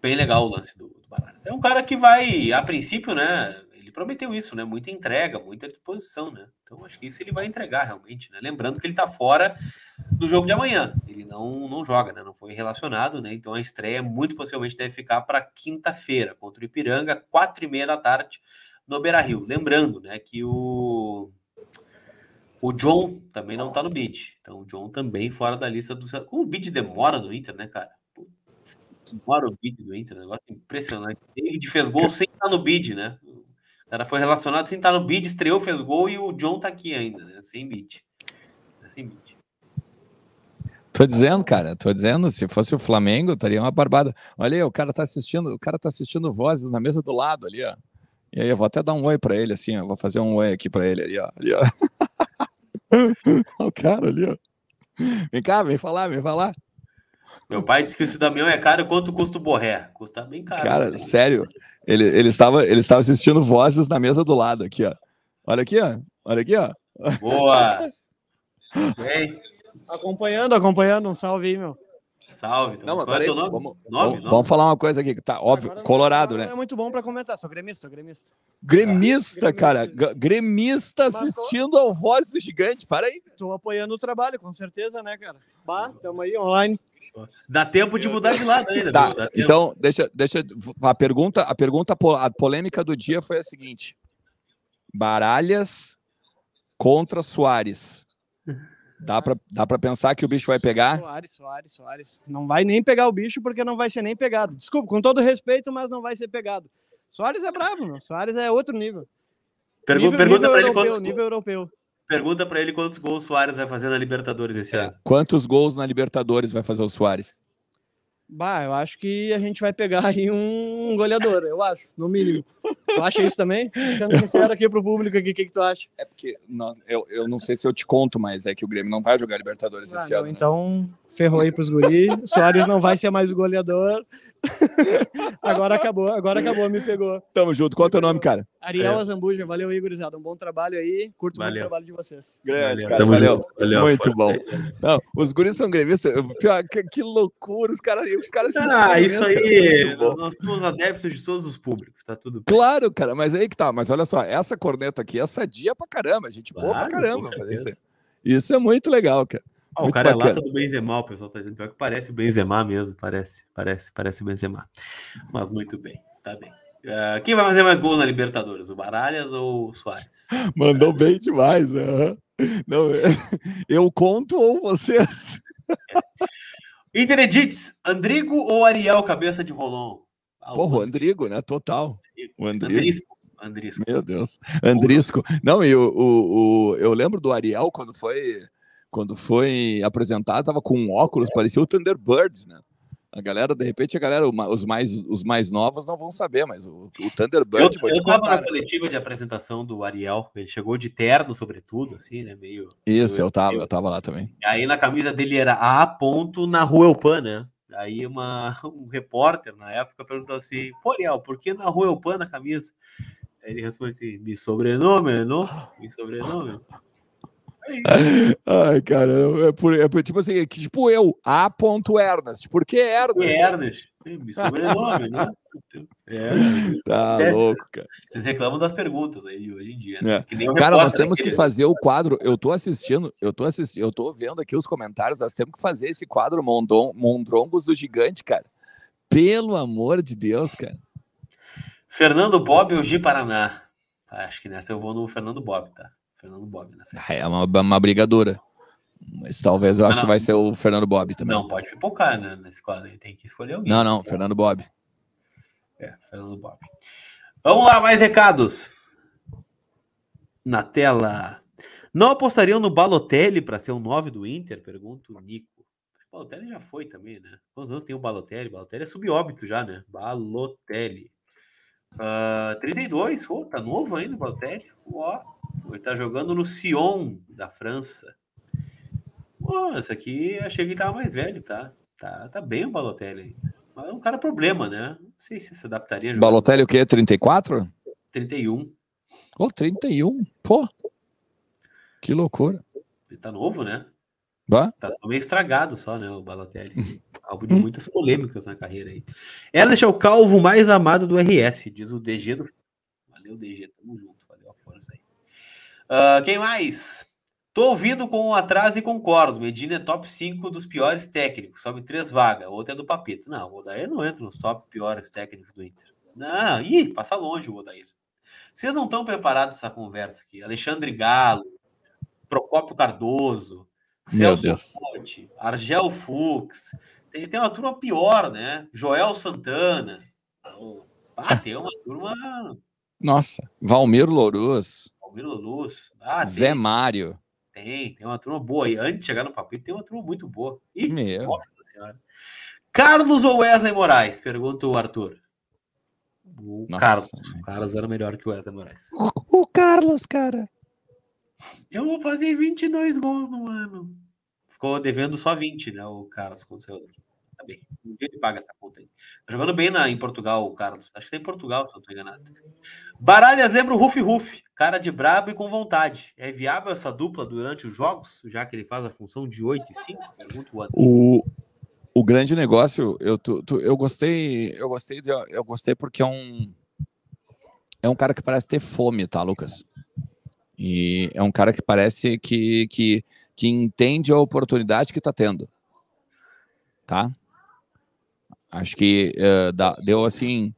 bem legal o lance do, do Baralhas. É um cara que vai, a princípio, né? ele prometeu isso, né? Muita entrega, muita disposição, né? Então acho que isso ele vai entregar realmente, né? Lembrando que ele está fora do jogo de amanhã. Ele não, não joga, né? Não foi relacionado, né? Então a estreia muito possivelmente deve ficar para quinta-feira contra o Ipiranga, quatro e meia da tarde no Beira Rio. Lembrando, né? Que o o John também não está no bid. Então o John também fora da lista do. Como o bid demora no Inter, né, cara? Demora o bid do Inter, negócio impressionante. ele fez gol sem estar tá no bid, né? cara foi relacionado assim, tá no bid, estreou, fez gol e o John tá aqui ainda, né? Sem bid. Né, sem bid. Tô dizendo, cara, tô dizendo, se fosse o Flamengo, estaria uma barbada. Olha aí, o cara tá assistindo, o cara tá assistindo vozes na mesa do lado ali, ó. E aí eu vou até dar um oi para ele, assim, ó. Vou fazer um oi aqui para ele ali, ó. Ali, ó. o cara ali, ó. Vem cá, vem falar, vem falar. Meu pai disse que o Damião é caro, quanto custa o Borré? Custa bem caro. Cara, né? sério, ele, ele, estava, ele estava assistindo vozes na mesa do lado aqui, ó. Olha aqui, ó. Olha aqui, ó. Boa! Bem. Acompanhando, acompanhando. Um salve aí, meu. Salve. Então. Não, Qual é aí, nome? Vamos, nome, vamos, vamos, falar uma coisa aqui. Tá óbvio, Agora, Colorado, né? É muito bom para comentar. Sou gremista, sou gremista. Gremista, ah, cara. Gremista, assistindo ao Voz do Gigante. Para aí. Tô apoiando o trabalho, com certeza, né, cara? Basta, estamos aí online. Dá tempo de mudar de lado ainda. Tá, então, deixa, deixa. A pergunta, a pergunta a polêmica do dia foi a seguinte: Baralhas contra Soares. Dá pra, dá pra pensar que o bicho vai pegar? Soares, Soares, Soares. Não vai nem pegar o bicho porque não vai ser nem pegado. Desculpa, com todo respeito, mas não vai ser pegado. Soares é bravo meu. Soares é outro nível. Pergunta, nível, pergunta nível pra ele europeu, quantos... Nível europeu. Pergunta para ele quantos gols o Soares vai fazer na Libertadores esse é. ano. Quantos gols na Libertadores vai fazer o Soares? Bah, eu acho que a gente vai pegar aí um goleador, eu acho, no mínimo. Tu acha isso também? Sendo sincero aqui pro público aqui, o que, que tu acha? É porque não, eu, eu não sei se eu te conto, mas é que o Grêmio não vai jogar Libertadores ah, esse não, ano. Né? Então, ferrou aí pros guri, Soares não vai ser mais o goleador. agora acabou, agora acabou, me pegou. Tamo junto, qual é o teu nome, cara? Ariel é. Azambuja, valeu Igorizada, um bom trabalho aí, curto muito o trabalho de vocês. Grande, cara, Tamo valeu. Junto. valeu. Muito bom. Não, os guris são gremistas, que, que loucura, os caras os cara Ah, isso aí, nós somos adeptos de todos os públicos, tá tudo bem. Claro, cara, mas aí que tá, mas olha só, essa corneta aqui essa é dia pra caramba, gente boa pra caramba. Isso, isso é muito legal, cara. Ah, o cara é bacana. é lata do Benzema, o pessoal tá dizendo. Pior que parece o Benzema mesmo, parece, parece, parece o Benzema. Mas muito bem, tá bem. Uh, quem vai fazer mais gols na Libertadores, o Baralhas ou o Soares? Mandou bem demais. Uh -huh. Não, é, eu conto ou vocês? Interedites, Andrigo ou Ariel, cabeça de Rolon? Ah, Porra, o Andrigo, né? Total. O Andrigo. Andrisco. Andrisco. Meu Deus. Andrisco. Não, e o, o, o, eu lembro do Ariel quando foi quando foi apresentado, tava com um óculos, é. parecia o Thunderbird, né? A galera, de repente, a galera, os mais, os mais novos não vão saber, mas o, o Thunderbird. Eu, eu tava na né? coletiva de apresentação do Ariel, ele chegou de terno, sobretudo, assim, né? Meio. Isso, meio eu tava, meio... eu tava lá também. E aí na camisa dele era A ponto na Rua Elpan, né? Aí uma, um repórter na época perguntou assim: Pô, Ariel, por que na Rua Elpan na camisa? Aí ele responde assim: me sobrenome, né, não? Me sobrenome. Ai, cara, é, por, é por, tipo assim, é tipo eu, A. Ernest. Por que Ernest? É Ernest. Sobrenome, né? É, é, é. tá é, louco, cara. Vocês reclamam das perguntas aí hoje em dia, né? é. cara, nós né, temos que fazer o quadro. Eu tô assistindo, eu tô assistindo, eu tô vendo aqui os comentários. Nós temos que fazer esse quadro Mondon, Mondrongos do Gigante, cara. Pelo amor de Deus, cara. Fernando Bob e o Gi Paraná. Acho que nessa eu vou no Fernando Bob, tá? Fernando Bob, né? Ah, é uma, uma brigadora. Mas talvez eu ah, acho não, que vai ser o Fernando Bob também. Não, pode pipocar né, nesse quadro. Ele tem que escolher alguém. Não, não, Fernando Bob. É, Fernando Bob. Vamos lá, mais recados. Na tela. Não apostariam no Balotelli para ser o 9 do Inter? Pergunta o Nico. O Balotelli já foi também, né? Quantos anos tem o Balotelli? Balotelli é subóbito já, né? Balotelli. Uh, 32, oh, tá novo ainda o Balotelli. Ó, oh ele está jogando no Sion, da França. Essa aqui achei que ele tava mais velho, tá? Tá, tá bem o Balotelli. Mas é um cara problema, né? Não sei se se adaptaria. Balotelli o quê? 34? 31. Ô, oh, 31? Pô! Que loucura. Ele tá novo, né? Bah? Tá só meio estragado só, né, o Balotelli. Alvo de muitas polêmicas na carreira aí. Ela é o calvo mais amado do RS, diz o DG do... Valeu, DG, tamo junto. Uh, quem mais? Tô ouvindo com um atraso e concordo. Medina é top 5 dos piores técnicos, sobe três vagas. Outra é do Papito. Não, o Odair não entra nos top piores técnicos do Inter. Não, ih, passa longe o Odair. Vocês não estão preparados essa conversa aqui. Alexandre Galo, Procópio Cardoso, Meu Celso Deus. Ponte, Argel Fux. Tem, tem uma turma pior, né? Joel Santana. Ah, tem uma turma. Nossa, Valmir Louros. Palmiro Luz. Ah, Zé tem, Mário. Tem, tem uma turma boa. E antes de chegar no papo tem uma turma muito boa. Ih, Meu. nossa senhora. Carlos ou Wesley Moraes? Pergunta o Arthur. O nossa, Carlos. O Carlos era melhor que o Wesley Moraes. O, Carlos, cara. Eu vou fazer 22 gols no ano. Ficou devendo só 20, né? O Carlos com tá Um dia ele paga essa conta aí. Tá jogando bem na, em Portugal, Carlos. Acho que tá em Portugal, se eu não tô enganado. Baralhas lembra o Ruf Ruf, cara de brabo e com vontade. É viável essa dupla durante os jogos, já que ele faz a função de 8 e 5? Pergunta o Anderson. O... O grande negócio, eu, tu, tu, eu gostei, eu gostei, de, eu gostei porque é um, é um cara que parece ter fome, tá, Lucas? E é um cara que parece que, que, que entende a oportunidade que tá tendo. Tá? Acho que uh, eh, da, deu assim,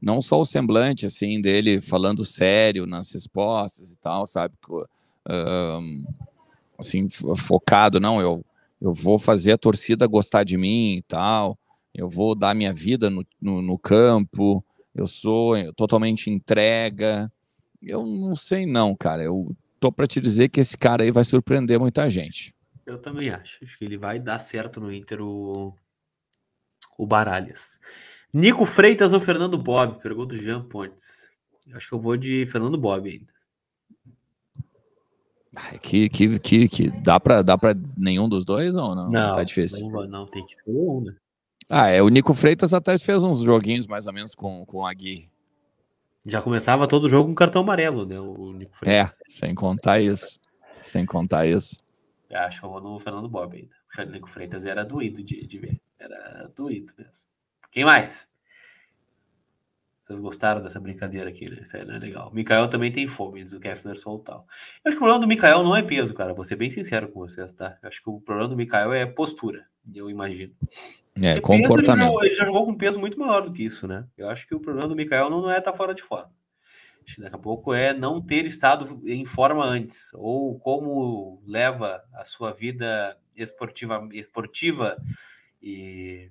não só o semblante assim dele falando sério nas respostas e tal, sabe? Uh, assim, focado, não, eu, eu vou fazer a torcida gostar de mim e tal, eu vou dar minha vida no, no, no campo, eu sou eh, totalmente entrega. Eu não sei, não, cara. Eu tô para te dizer que esse cara aí vai surpreender muita gente. Eu também acho. Acho que ele vai dar certo no Inter. O, o Baralhas. Nico Freitas ou Fernando Bob? Pergunta o Jean Pontes. Eu acho que eu vou de Fernando Bob ainda. Que, que, que, que dá para dá pra nenhum dos dois ou não? Não, tá difícil. Não, não tem que escolher um, né? Ah, é, o Nico Freitas até fez uns joguinhos mais ou menos com, com a Gui. Já começava todo jogo com cartão amarelo, né? O Nico é, Freitas. É, sem contar isso. Sem contar isso. Eu acho que eu vou no Fernando Bob ainda. O Nico Freitas era doído de, de ver. Era doido mesmo. Quem mais? Vocês gostaram dessa brincadeira aqui, né? não é legal. Mikael também tem fome, diz o Kefner Soltal. Eu acho que o problema do Mikael não é peso, cara. Vou ser bem sincero com vocês, tá? Eu acho que o problema do Mikael é postura, eu imagino. É, Porque comportamento. Peso, ele, já, ele, já, jogou com peso muito maior do que isso, né? Eu acho que o problema do Mikael não, não é estar tá fora de forma. Acho que daqui a pouco é não ter estado em forma antes, ou como leva a sua vida esportiva, esportiva e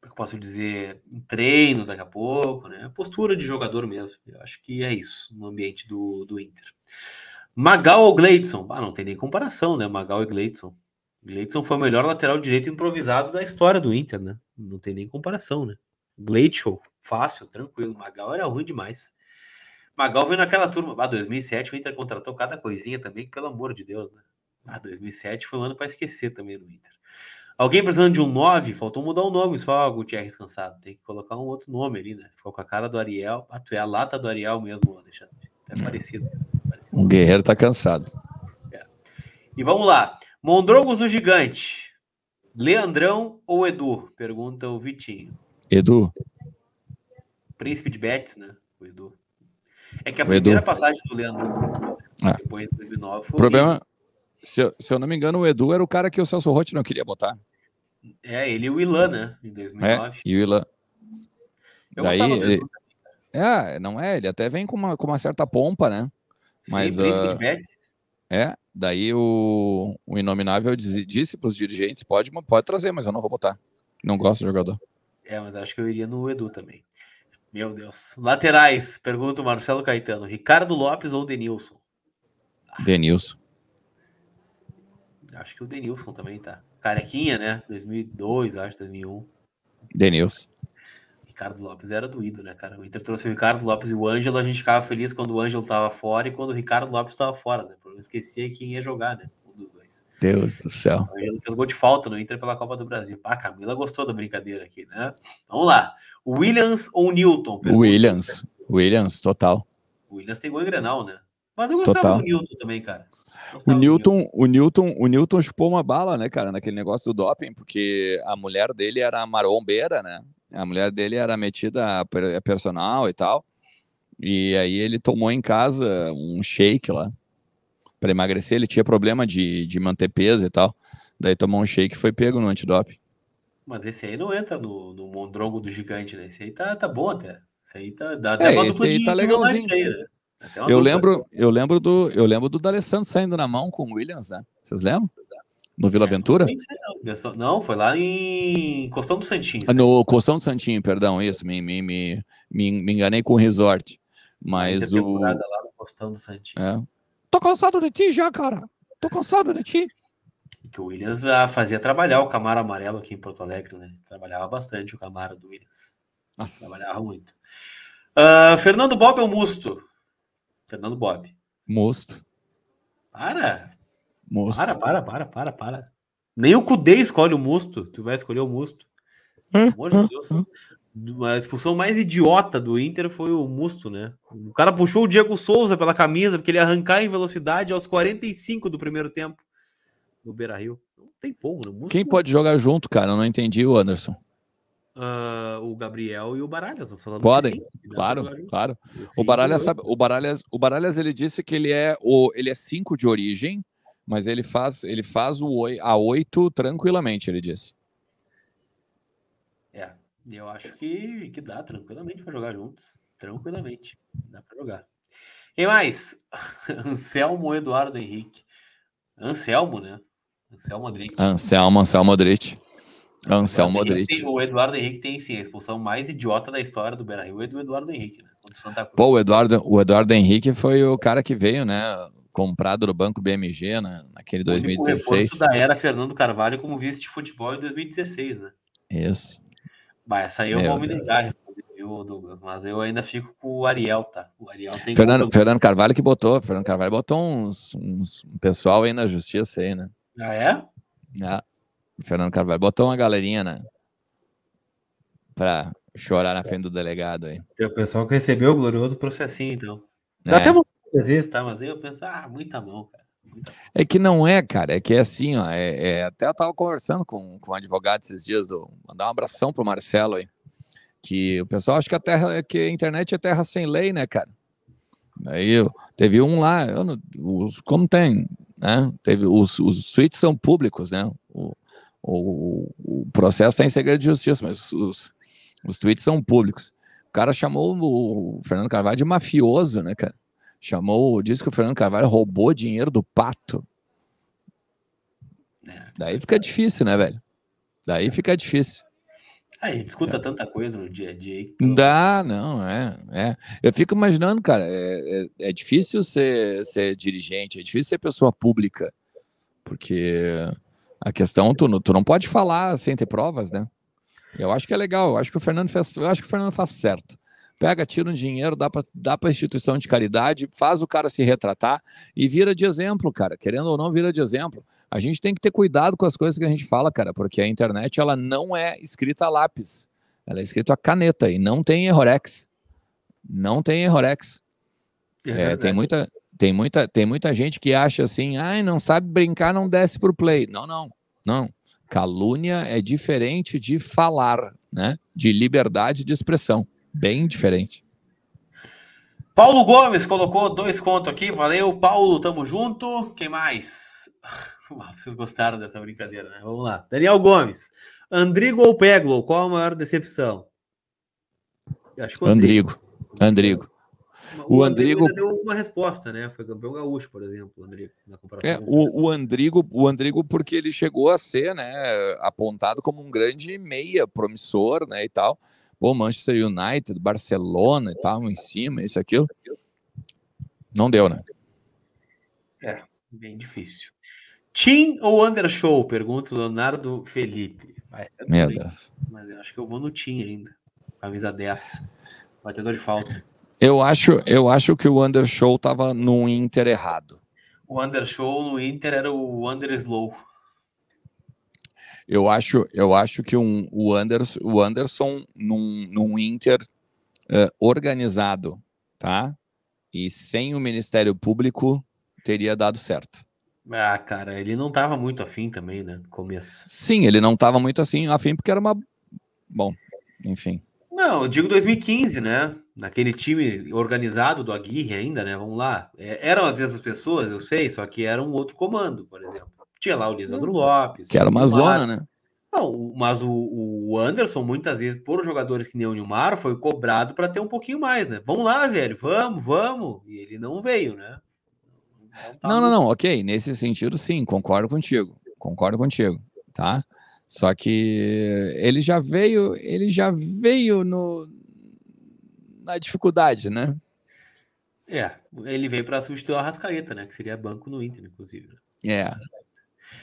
como é eu posso dizer, um treino daqui a pouco, né? Postura de jogador mesmo. Eu acho que é isso no ambiente do, do Inter. Magal ou Gleidson? Ah, não tem nem comparação, né? Magal e Gleidson. Gleidson foi o melhor lateral direito improvisado da história do Inter, né? Não tem nem comparação, né? Gleidson, fácil, tranquilo. Magal era ruim demais. Magal veio naquela turma. Ah, 2007 o Inter contratou cada coisinha também, pelo amor de Deus, né? Ah, 2007 foi um ano para esquecer também no Inter. Alguém precisando de um 9, faltou mudar o nome, só ah, o Gutierrez cansado. Tem que colocar um outro nome ali, né? Ficou com a cara do Ariel. Ah, tu é a lata do Ariel mesmo, Alexandre. É né? parecido. Um guerreiro tá cansado. É. E vamos lá. Mondrogos do Gigante. Leandrão ou Edu? Pergunta o Vitinho. Edu. Príncipe de Betis, né? O Edu. É que a o primeira Edu. passagem do Leandro ah. depois de 2009 foi... O problema, se eu, se eu não me engano, o Edu era o cara que o Celso Rotti não queria botar. É, ele e o Ilan, né? Em 2009. É, e o Ilan. Eu Daí, ele... É, não é, ele até vem com uma, com uma certa pompa, né? Sim, Mas, uh... É, daí o, o Inominável disse, disse para os dirigentes: pode, pode trazer, mas eu não vou botar. Não gosto do jogador. É, mas acho que eu iria no Edu também. Meu Deus. Laterais, pergunta o Marcelo Caetano: Ricardo Lopes ou Denilson? Denilson. Acho que o Denilson também tá. Carequinha, né? 2002, acho, 2001. Denilson. Ricardo Lopes era doído, né, cara? O Inter trouxe o Ricardo Lopes e o Ângelo, a gente ficava feliz quando o Ângelo tava fora e quando o Ricardo Lopes tava fora, né? Eu esquecia quem ia jogar, né? Um dos dois. Deus do céu. Ele fez gol de falta no Inter pela Copa do Brasil. Ah, a Camila gostou da brincadeira aqui, né? Vamos lá. Williams ou Newton? Williams. Williams, total. Williams tem gol em granal né? Mas eu gostava total. do Newton também, cara. O Newton, o Newton, o Newton chupou uma bala, né, cara, naquele negócio do doping, porque a mulher dele era marombeira, né? A mulher dele era metida a personal e tal. E aí ele tomou em casa um shake lá para emagrecer. Ele tinha problema de, de manter peso e tal. Daí tomou um shake e foi pego no antidoping. Mas esse aí não entra no, no mondrongo do gigante, né? Esse aí tá, tá bom até. Esse aí tá. Dá, é, tá esse aí tá legalzinho. Aí, né? Eu lembro, eu lembro do, eu lembro do D'Alessandro saindo na mão com o Williams, né? Vocês lembram? No Vila Aventura? É, Ventura? Não, foi lá em Costão do Santinho. Ah, no Costão do Santinho, perdão, isso, me, me, me, me, enganei com o resort. Mas o. Lá Costão do Santinho. É. Tô cansado de ti já, cara. Tô cansado de ti. Que o Williams ah, fazia trabalhar o Camaro amarelo aqui em Porto Alegre, né? Trabalhava bastante o Camaro do Williams. Nossa. Trabalhava muito. Uh, Fernando Bob é o Musto. Fernando Bob. Mosto. Para. Mosto. Para, para, para, para, para. Nem o Cudê escolhe o Mosto. Tu vai escolher o Mosto. amor de Deus. A expulsão mais idiota do Inter foi o Musto, né? O cara puxou o Diego Souza pela camisa, porque ele ia arrancar em velocidade aos 45 do primeiro tempo no Beira Rio. Não tem como, né? Musto... Quem pode jogar junto, cara? Eu não entendi o Anderson uh, o Gabriel e o Baralhas. Podem, assim, claro, claro. O Baralhas, sabe, o Baralhas, o Baralhas ele disse que ele é o ele é 5 de origem, mas ele faz ele faz o a 8 tranquilamente, ele disse. É, eu acho que que dá tranquilamente para jogar juntos, tranquilamente. Dá para jogar. E mais, Anselmo Eduardo Henrique. Anselmo, né? Anselmo Madrid. Anselmo, Anselmo Madrid. Anselmo Modric. O Eduardo Henrique tem sim a expulsão mais idiota da história do Beira-Rio, é do Eduardo Henrique, né? Santa Cruz. Pô, o Eduardo, o Eduardo Henrique foi o cara que veio, né? Comprado do Banco BMG né, naquele o 2016. O da era Fernando Carvalho como vice de futebol em 2016, né? Isso. Mas essa aí eu Meu vou me ligar, viu, Douglas? Mas eu ainda fico com o Ariel, tá? O Ariel tem Fernando, Fernando Carvalho que botou, Fernando Carvalho botou uns, uns um pessoal aí na justiça aí, né? Ah, é? Ah. É. Fernando Carvalho. Botou uma galerinha na... Né? pra chorar na frente do delegado aí. Tem o pessoal que recebeu o glorioso processinho, então. Dá é. até vontade às vezes, tá? Mas aí eu penso, ah, muita mão, cara. É que não é, cara. É que é assim, ó. É, é, até eu tava conversando com, com um advogado esses dias, do mandar um abração pro Marcelo aí. Que o pessoal acha que a, terra, que a internet é terra sem lei, né, cara? Aí teve um lá, não, os, como tem, né? Teve, os, os tweets são públicos, né? O, o, o processo está em segredo de justiça, mas os, os tweets são públicos. O cara chamou o Fernando Carvalho de mafioso, né, cara? Chamou, disse que o Fernando Carvalho roubou dinheiro do pato. É, Daí fica é. difícil, né, velho? Daí é. fica difícil. Aí, escuta tá. tanta coisa no dia a dia. Não dá, não, é, é. Eu fico imaginando, cara, é, é, é difícil ser, ser dirigente, é difícil ser pessoa pública, porque a questão, tu, tu não pode falar sem ter provas, né? Eu acho que é legal, eu acho que o Fernando fez, eu acho que o Fernando faz certo. Pega, tira um dinheiro, dá para dá pra instituição de caridade, faz o cara se retratar e vira de exemplo, cara. Querendo ou não, vira de exemplo. A gente tem que ter cuidado com as coisas que a gente fala, cara, porque a internet ela não é escrita a lápis. Ela é escrita a caneta e não tem errorex. Não tem errorex. É, é tem muita tem muita, tem muita gente que acha assim, ai, não sabe brincar, não desce para o play. Não, não, não. Calúnia é diferente de falar, né? De liberdade de expressão. Bem diferente. Paulo Gomes colocou dois contos aqui. Valeu, Paulo, tamo junto. Quem mais? Vocês gostaram dessa brincadeira, né? Vamos lá. Daniel Gomes. Andrigo ou Peglo? Qual a maior decepção? Andrigo. Andrigo. O, o Andrigo, deu uma resposta, né? Foi campeão gaúcho, por exemplo, o Andrigo, na comparação. É, o, o, Andrigo, o Andrigo, porque ele chegou a ser, né, apontado como um grande meia promissor, né, e tal. Pô, Manchester United, Barcelona e tal, em cima, isso aquilo. Não deu, né? É, bem difícil. Tim ou Undershow? Pergunta o Leonardo Felipe. Meu Deus. Mas eu acho que eu vou no Tim ainda. Camisa 10. Batedor de falta. Eu acho, eu acho que o Undershow estava no Inter errado. O Undershow no Inter era o Slow. Eu acho, eu acho que um, o, Anderson, o Anderson num, num Inter uh, organizado, tá? E sem o Ministério Público teria dado certo. Ah, cara, ele não estava muito afim também, né? No começo. Sim, ele não estava muito assim afim porque era uma. Bom, enfim. Não, eu digo 2015, né? Naquele time organizado do Aguirre ainda, né? Vamos lá. É, eram às vezes as pessoas, eu sei, só que era um outro comando, por exemplo. Tinha lá o Lisandro uhum. Lopes. Que era uma zona, né? Não, mas o, o, Anderson, muitas vezes, por jogadores que nem o Nilmar, foi cobrado para ter um pouquinho mais, né? Vamos lá, velho, vamos, vamos. E ele não veio, né? Não, tá não, não, ok. Nesse sentido, sim, concordo contigo. Concordo contigo, tá? Só que ele já veio, ele já veio no na dificuldade, né? É, ele veio para substituir o Arrascaeta, né? Que seria banco no Inter, inclusive. Né?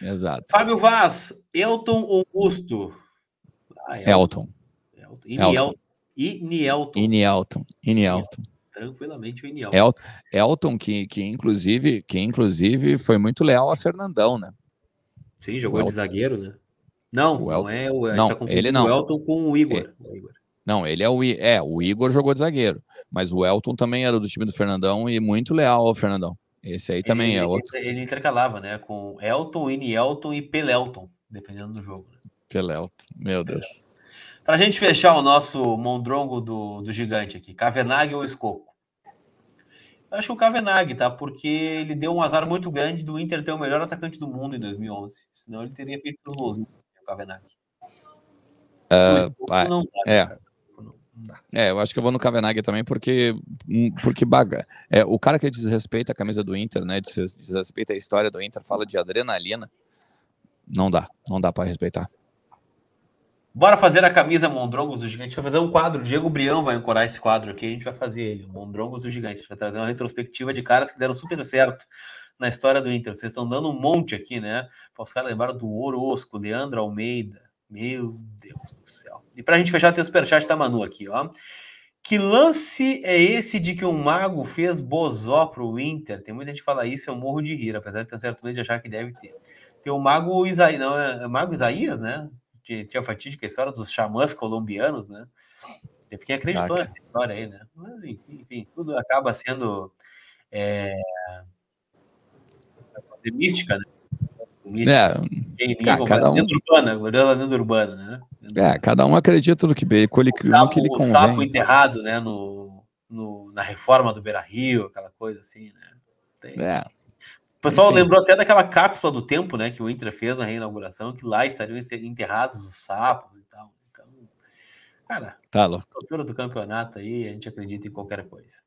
É. Exato. Fábio Vaz, Elton ou Augusto? Ah, Elton. Elton. E Elton. E Nielton. E Nielton. E Nielton. Tranquilamente o Nielton. El, Elton, que, que, inclusive, que inclusive foi muito leal a Fernandão, né? Sim, jogou de zagueiro, né? Não, o El... não é o não, tá ele não. o Elton com o Igor. É, o Igor. Não, ele é o, I... é o Igor jogou de zagueiro, mas o Elton também era do time do Fernandão e muito leal ao Fernandão. Esse aí também ele, é outro. Ele intercalava, né? Com Elton, Inielton e Pelelton, dependendo do jogo. Né. Pelelton, meu Deus. Para a gente fechar o nosso mondrongo do, do gigante aqui, Kavenag ou Escoco? acho que o Kavenag, tá? Porque ele deu um azar muito grande do Inter ter o melhor atacante do mundo em 2011. Senão ele teria feito os gols. Né. Kavenak. Uh, ah, ah, não dá, é. Né, é, eu acho que eu vou no Kavenag também porque hum, porque baga. É, o cara que desrespeita a camisa do Inter, né? Desrespeita a história do Inter, fala de adrenalina. Não dá, não dá para respeitar. Bora fazer a camisa Mondrongos do Gigante. A gente vai fazer um quadro. Diego Brião vai ancorar esse quadro aqui. A gente vai fazer ele, Mondrongos do Gigante. A gente vai trazer uma retrospectiva de caras que deram super certo na história do Inter. Vocês estão dando um monte aqui, né? Os caras lembraram do Orosco, Leandro Almeida. Meu Deus do céu. E para a gente fechar, tem o superchat da Manu aqui, ó. Que lance é esse de que um mago fez bozó pro Inter? Tem muita gente que fala isso, eu morro de rir, apesar de ter certo de achar que deve ter. Tem o mago Isaías, não, é, é, mago Isaías, né? Tinha a fatídica história dos xamãs colombianos, né? Quem acreditou nessa história aí, né? Mas enfim, enfim tudo acaba sendo é, é mística, né? Mística. É, é cada um... urbana, urbana, né? é, cada um acredita no que, bem, o sapo, que ele O sapo enterrado, né, no, no, na reforma do Beira-Rio, aquela coisa assim, né? Tem... É. O pessoal lembrou até daquela cápsula do tempo, né, que o Inter fez na reinauguração, que lá estariam enterrados os sapos e tal. Então, cara, tá louco. do campeonato aí, a gente acredita em qualquer coisa.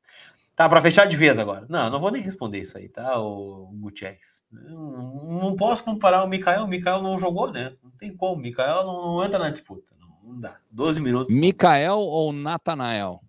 Tá, para fechar de vez agora. Não, não vou nem responder isso aí, tá, o Gutierrez? Não, não posso comparar o Mikael. O Mikael não jogou, né? Não tem como. O Mikael não, não entra na disputa. Não, não, dá. 12 minutos. Mikael ou Natanael?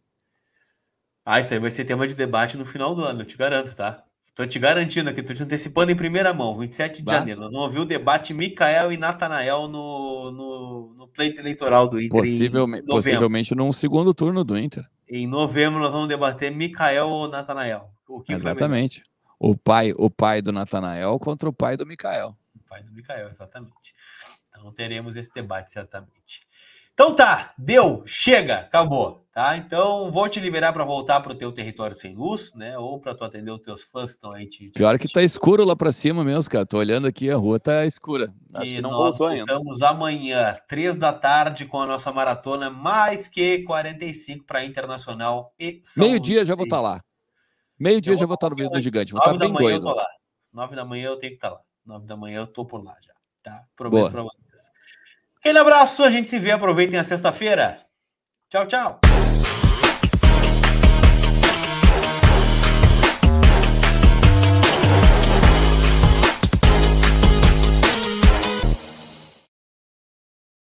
Ah, isso aí vai ser tema de debate no final do ano, eu te garanto, tá? Tô te garantindo aqui, tô te antecipando em primeira mão, 27 de bah. janeiro. Nós vamos ouvir o debate Mikael e Natanael no, no, no pleito eleitoral do Inter. Possivelmente, possivelmente num segundo turno do Inter. Em novembro nós vamos debater Mikael ou Natanael. Exatamente. o pai, o pai do Natanael contra o pai do Mikael. O pai do Mikael, exatamente. Então teremos esse debate certamente. Então tá, deu, chega, acabou, tá? Então vou te liberar para voltar para o teu território sem luz, né? Ou para tu atender os teus fãs que estão aí te, te Pior que tá escuro lá para cima mesmo, cara. Tô olhando aqui, a rua tá escura. Acho e que não voltou ainda. Estamos amanhã, três da tarde, com a nossa maratona mais que 45 para Internacional e São Meio-dia já vou estar tá lá. Meio-dia já vou estar tá tá no meio do gigante. Vou tá estar bem manhã doido. Eu tô lá. Nove da manhã eu tenho que estar tá lá. Nove da manhã eu tô por lá já, tá? Prometo para vocês. Aquele abraço, a gente se vê. Aproveitem a sexta-feira. Tchau, tchau.